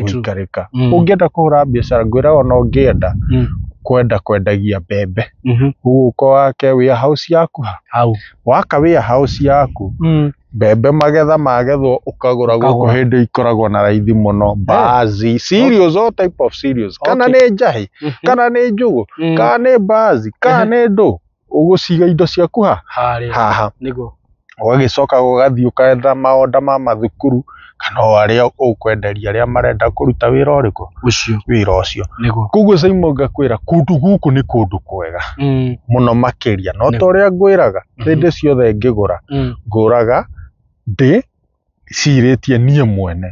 gå ka å ngä enda kå hå ra ngwä ona ungienda enda kwenda kwendagia mbembe mhm. uguko wake warehouse yaku hau waka warehouse yaku mm. mbembe magetha magethwo ukagura guku hindi ikoragwo na raithi muno mbaazi cereals all type of cereals kana ni njahi mhm. kana ni njugu mm. kana ni mbaazi kana mhm. ni ndu uguciga indo ciaku ha haha niguo ũgagĩcoka gũgathiĩ ũkaetha maonda ma mathukuru kana o arĩa ũkwenderia arĩa marenda kũruta wĩra ũrĩkũ ũcio wĩra ũcio koguo caimo ngakwĩra kũndũ gũkũ nĩ kũndũ kwega mm. mũno makĩria no ta ũrĩa ngwĩraga mm-hmm. hĩndĩ ciothe ngĩgũra mm. ngũraga ndĩ cirĩtie niĩ mwene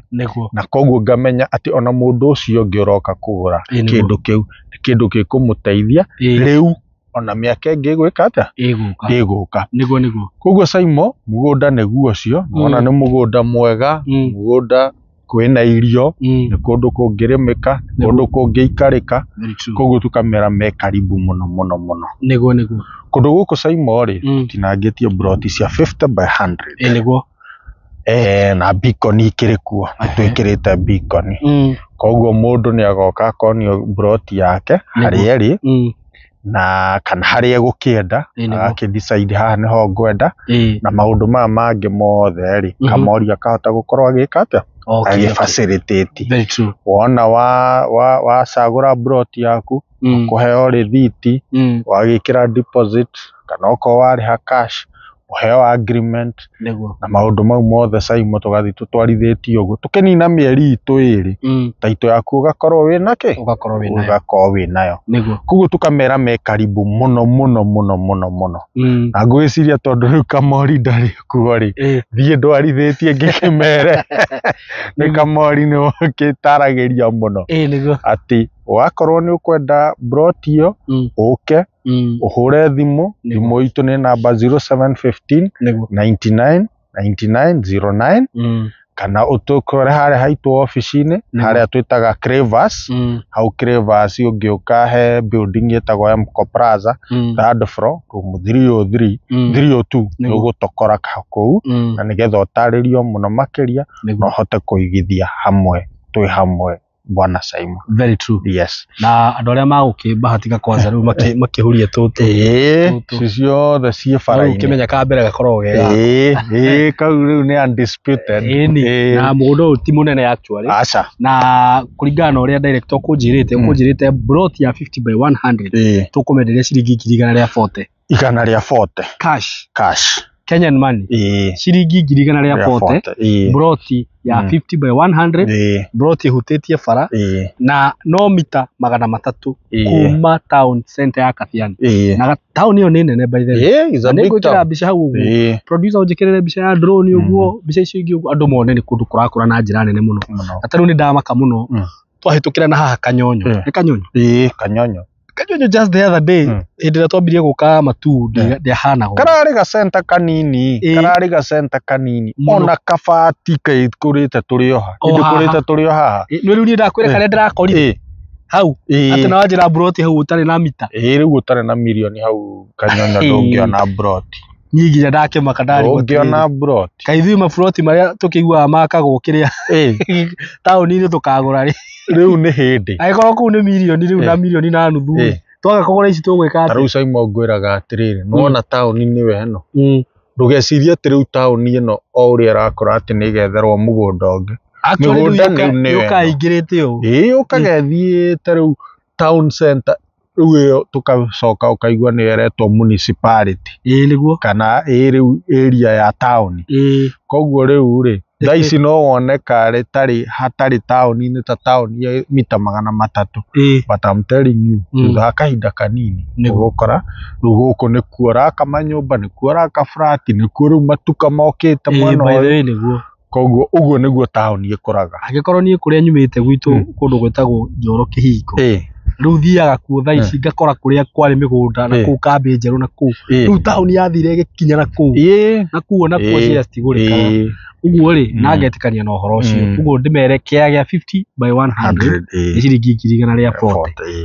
na koguo ngamenya atĩ ona mũndũ ũcio ũngĩ ũroka kũgũra kĩndũ kĩu kĩndũ gĩkũmũteithia rĩu ona mĩaka ĩngĩ ĩgwĩka atĩa ĩgũka nĩguo nĩguo koguo caimo mũgũnda nĩguo ũcio ona mm. nĩ mũgũnda mwega mm. mũgũnda kwĩna irio mm. nĩ kũndũ kũngĩrĩmĩka nĩ kũndũ kũngĩikarĩka koguo tũkamera me karibu mũno mũno mũno nĩguo nĩguo kũndũ gũkũ caimo rĩ tinangĩtie broti cia 50 by 100 nĩguo na bikoni ikĩrĩ kuo nä tå ä kä rä te bikoni koguo må ndå nä agoka akonio broti yake harä erä na kana harä egå kä enda agakä ah, decide haha nä ho ngwenda na maå ndå maya mangä mothe rä mhm. kamori akahota gå korwo agä ka atä agä facilitate wona wacagå ra brot yaku mm. kå heo rithiti mm. wagä kä ra deposit kana okorwo warä ha cash kuheo agreement na maundu mau mothe caimo tugathi tutwarithitie uguo tukinina mieri itu iri mm. taito yaku ugakorwo wina ki ugakorwo nayo koguo tukamera me karibu muno muno muno muno muno mm. na ngwiciria tondu riu kamori ndari kuo ri thie ndwarithitie ngikimere ni kamori ni ukitaragiria muno ati wakorwo ni ukwenda brot iyo uke mm uhure mm. thimu thimu itu ni namba 0715 99 9909 mm. kana utukore haria haitwo oficini hare haria twitaga Crevas mm. Crevas yo ungiuka he building yetagwo Mco Plaza mm. third floor room 303 mm. 302 ugutokora kuu mm. na nigetha utaririo muno makiria no hote kuigithia hamwe twi hamwe bwana Simon. Very true. Yes. Na andå arä a magåkä kwanza rä u makä hå ria tå tå ciothe ciä barainä kä menya kambere gakoragwo gega kau rä u nä na må ndå å ti må nene na kå ringana na å rä a kå njä rä te kå njä rä te ya 50 by 100 tå kå menderia ciringi ngiri igana rä a bote igana rä a cash cash Kenyan money yeah. Ee. shiringi ngiri igana ria bote yeah. Ee. broti ya mm. 50 by 100 yeah. Ee. broti hutetie fara yeah. na no mita magana matatu yeah. kuma town center ya Kathiani yeah. na town iyo ni nene by the way yeah, na ngwikira mbica hau uguo yeah. producer unjikirire bisha ya drone uguo mm. mbica icio ingi uguo andu mone ni kundu kurakura na ajirane nene muno na tariu ni ndamaka muno mm. twahitukira na haha kanyonyo ni kanyonyo kanyonyo kanyunyu just the other day hindi ria twambirie guka matu ndiahanagwo karari ga center kanini eh. kararä ga center kanini ona kabati kurite turi oha oh, te tå rä o haha ni riu eh, nie ndakwire eh. karia ndirakorire hau ati na wanjira broti hau tarä na mita u å tarä na milioni hau kanyonyo ndungiona broti niä nginya ndakema kandarĩngĩona kaithui maburoti marĩa tũkĩiguaga makagwo kĩrĩa taũni-inĩ tũkagũra rĩ rĩu nĩ hĩndĩ angĩkorwo kũu nĩ mirioni rĩu na mirioni na nuthu twaga kũgũra ici tũgwĩka atĩ rĩu caimo ngwĩraga atĩrĩrĩ nĩwona mm. taũni-inĩ we ĩno mm. ndũgecirie atĩ rĩu taũni ĩno o ũrĩa ĩrakora atĩ nĩ ĩgetherwo mũgũnda ũngĩ mĩgũnda nĩu nĩwe ĩĩ ũkaga ĩthiĩte rĩu town center rĩu ĩyo tåkacoka ũkaigua kaigua ĩretwo yeretwo municipality ä rä guo kana ä rä u area ya taũni koguo rä u rä thaa ici no woneka rĩtarĩ hatarĩ taũni-inĩ ta taũni ya mita magana matatũ but I'm telling you thutha wa kahinda kanini nĩ nĩgũkora rĩu gũkũ nĩkuo ũraka manyũmba nĩkuo ũraka burati nĩkuo rĩu matuka mokĩte mwena ũyũ koguo ũguo nĩguo taũni ĩkũraga angĩkorwo niĩ kũrĩa nyumĩte gwitũ hmm. kũndũ gwĩtagwo njoro kĩhingo riu thiaga kuo thaa ici eh. ngakora kuria kwarĩ mĩgũnda na eh. kuu kambĩ njerũ na kuu eh. riu taũni yathire ĩgĩkinya na kuu na kuu ona kuo ciaga citigũrĩkaga uguo rä mm. na ngetikania na å horo uguo mm. ndä mere kä a gä a by eh. ciringi ngiri igana eh.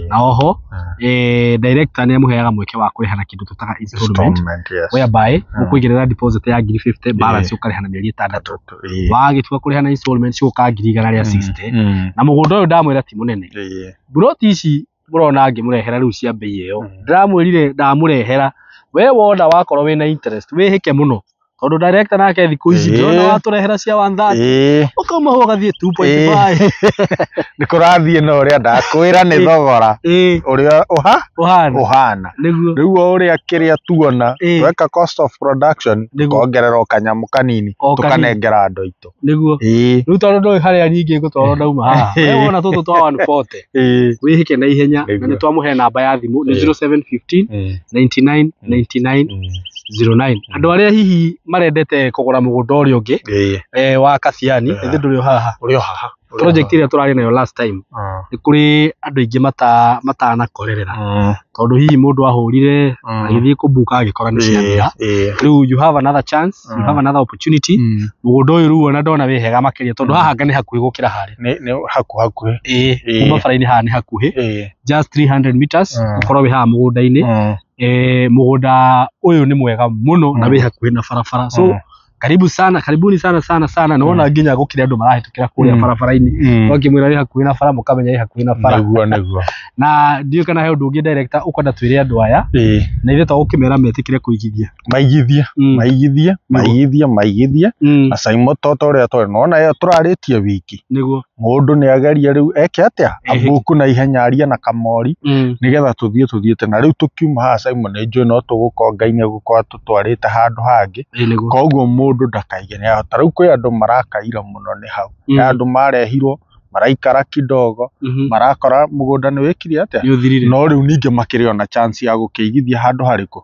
na oho ah. eh, director ni heaga mweke wa kå hana kä ndå tå taga whereby deposit ya ngiri balance å karä hana mä eri ä tandatå wagä tua ngiri igana rä mm, na må gå nda yå ti må nene mburoti ici må rona ngä cia mbei ä yo ndä we wona wakorwo na interest wä hä ke må no tondu director nake thiku ici ndona watu rehera cia wanthati ukauma ho gathie 2.5 ni kurathie na uria ndakwira ni thogora uria uha uhana uhana riu uria kiria tuona weka cost of production kongerera kanyamu kanini tukanengera andu aitu niguo riu tondu ndoi haria nyingi ngutwaro ndauma haha we wona tutu twa 140 wihike na ihenya na ni twamuhe namba ya thimu ni 0715 99 99 09 andu aria hihi marendete kugura mugunda uria ungi eh, wa Kabiani ithe eh. nduri haha uri haha project ile turari nayo last time ni kuri nĩ kũrĩ mata aingĩ korerera mm. tondu hihi mundu ahurire mm. agĩthiĩ kũmbuka agĩkora nĩ ciathira eh, eh. rĩu you have another chance you mm. have another opportunity mũgũnda ũyũ rĩu ona ndona wĩ hega makĩria tondũ haha nga nĩ hakuhĩ gũkĩra ni haku haku eh kuma bara-inĩ haha nĩ hakuhĩ eh. just 300 meters ukora wĩ haha mũgũnda eh mugunda uyu ni mwega muno na wĩ hakuhi na barabara so karibu sana karibuni sana sana sana naona mm. ginya gukira andu marahĩtũkĩra kũrĩa mm. barabara-inĩ mm. wakimwĩra rĩ hakuhĩ na bara mũkamenya rĩ hakuhĩ na bara nĩguo nĩguo na ndio kana he ndungi director uko na twire andu aya na ithe to ukimera metikire kuigithia maigithia maigithia maigithia maigithia na saimo to ta ũrĩa twarĩ nona ĩyo turaritie wiki nĩguo mundu ni ageria riu eke atia abuku na ihenya aria na kamori mm. nigetha tuthie tũthiĩ tũthiĩte na rĩu tũkiuma haha caimo nĩ njũĩ no tũgũkonga ine gukwa tũtwarĩte handu hangi koguo mũndũ mundu nä hao rä u kwä andå marakaira no nä hau he mm. andå marehirwo maraikara kidogo mm-hmm. marakora nä wä wikire atä no ningä makä rä ona chance ya handå harä kå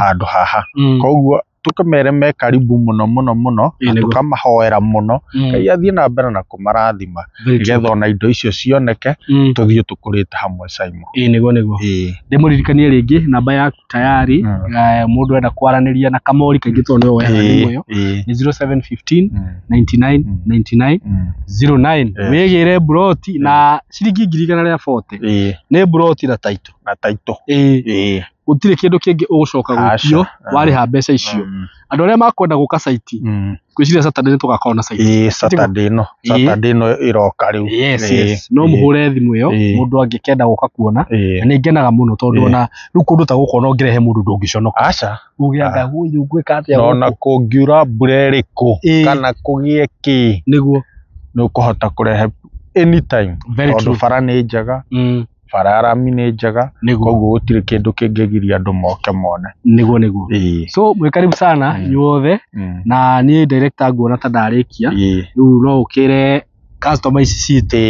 handå haha mm. koguo tukamere me karibu muno muno muno tukamahoera muno mm. ngai athie na mbere na kumarathima nigetha ona indo icio cioneke mm. tuthie tukurite hamwe caimo ii niguo niguo ndimuririkanie ringi namba yaku tayari mundu mm. enda kwaraniria na kamori kaingi tondu niwe wehayo ni 0715 99 99 09 wigire broti na ciringi ngiri igana ria 40 ni broti na title na title eh gutire kindu kingi ugucoka gukio ah. wariha mbeca icio mm. andu aria makwenda guka site ngwiciria mm. saturday tugakorwo na site saturday no saturday no iroka riu ah. no muhure thimu iyo mundu angikenda guka kuona na ni ngenaga muno tondu ona riu kundu ta guko no ngirehe mundu ndungiconoka aca uge anga huyu ngwika atia no na kungiura mbura iriku kana kugie ki niguo ni ukuhota kurehe anytime tondu bara ni njega mm barara nĩ njega koguo gũtirĩ kĩndũ kĩngĩgiria andũ moke mone nĩguo nĩguo so mwĩkaribu sana inyuothe mm. mm. na ni director nguona ta ndarĩkia rĩu no ũkĩre customer ici citũ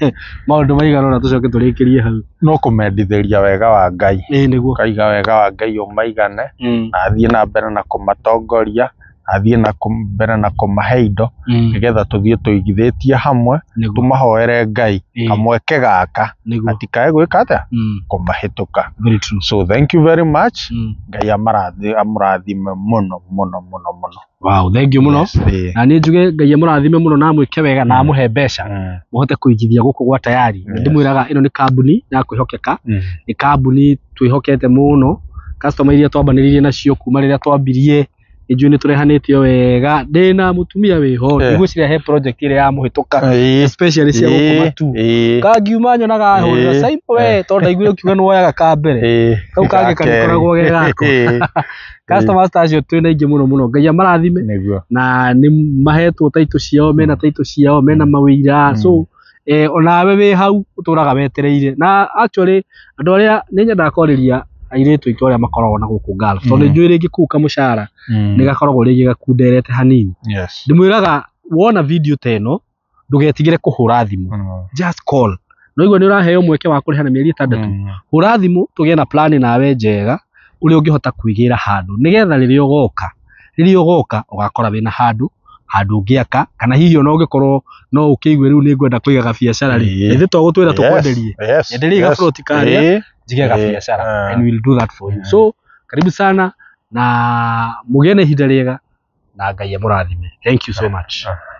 maũndũ maigana ũna tũcoke tũrĩkĩrie hau no kũmendithĩria wega wa Ngai nĩguo kaiga wega wa Ngai ũmaigane mm. na athiĩ na mbere na kũmatongoria athie na mbere nako mahe mm. indo nigetha tuthie tie hamwe tumahoere ngai mm. kamweke gaka atikae gwika atia mm. kumahituka so thank you very much ngai amurathime muno muno muno no wow thank you muno na ni njuge ngai amurathime muno na mwike wega na muhe mbeca muhote kuigithia guku gwa tayari ä ino ni kambuni ya hokeka ni kambuni twihokete muno customer iria twambaniririe nacio kuma a twambirie Injuĩ nĩ tũrehanĩtio wega ndĩna mũtumia wĩho eh. ndigwĩciria he project ĩrĩa yamuhĩtũka eh. especially cia gũkoma eh. tu kangiuma nyonaga hũrĩra Saipo we tondũ ndaiguire ũkiuga nĩwoyaga ka mbere kau kangĩ karĩkoragwo ge gako customers ta acio twĩna aingĩ mũno mũno Ngai amarathime na nĩ mahetwo taitũ ciao mena taitũ ciao mena mm. mawĩira mm. so onawe wĩ hau ũtũraga wetereire na actually andũ nä nĩnyendaga kwarĩria airitu itu aria makoragwo na guku Gulf tondu mm. njui ringi kuu kamucara mm. ni gakoragwo ringi gakunderete hanini ndimwiraga wona video teno ndugetigire kuhura thimu mm. just call noigua ni uraheo mweke wa kurihana mieri itandatu hura thimu tugie na plan nawe njega uria ungihota kwigira handu nigetha riria ugoka riria ugoka ugakora wina handu handu ngiaka kana hihi ona ungikorwo no ukiigwe riu ni ngwenda kuiga gabiacara ri ithe twagutwira tukwenderie enderia gaburoti karia jigega eh, yeah, biashara uh, ah. and we'll do that for you so karibu sana na mugene hidaliega na ngai amurathime thank you so ah, much uh, uh.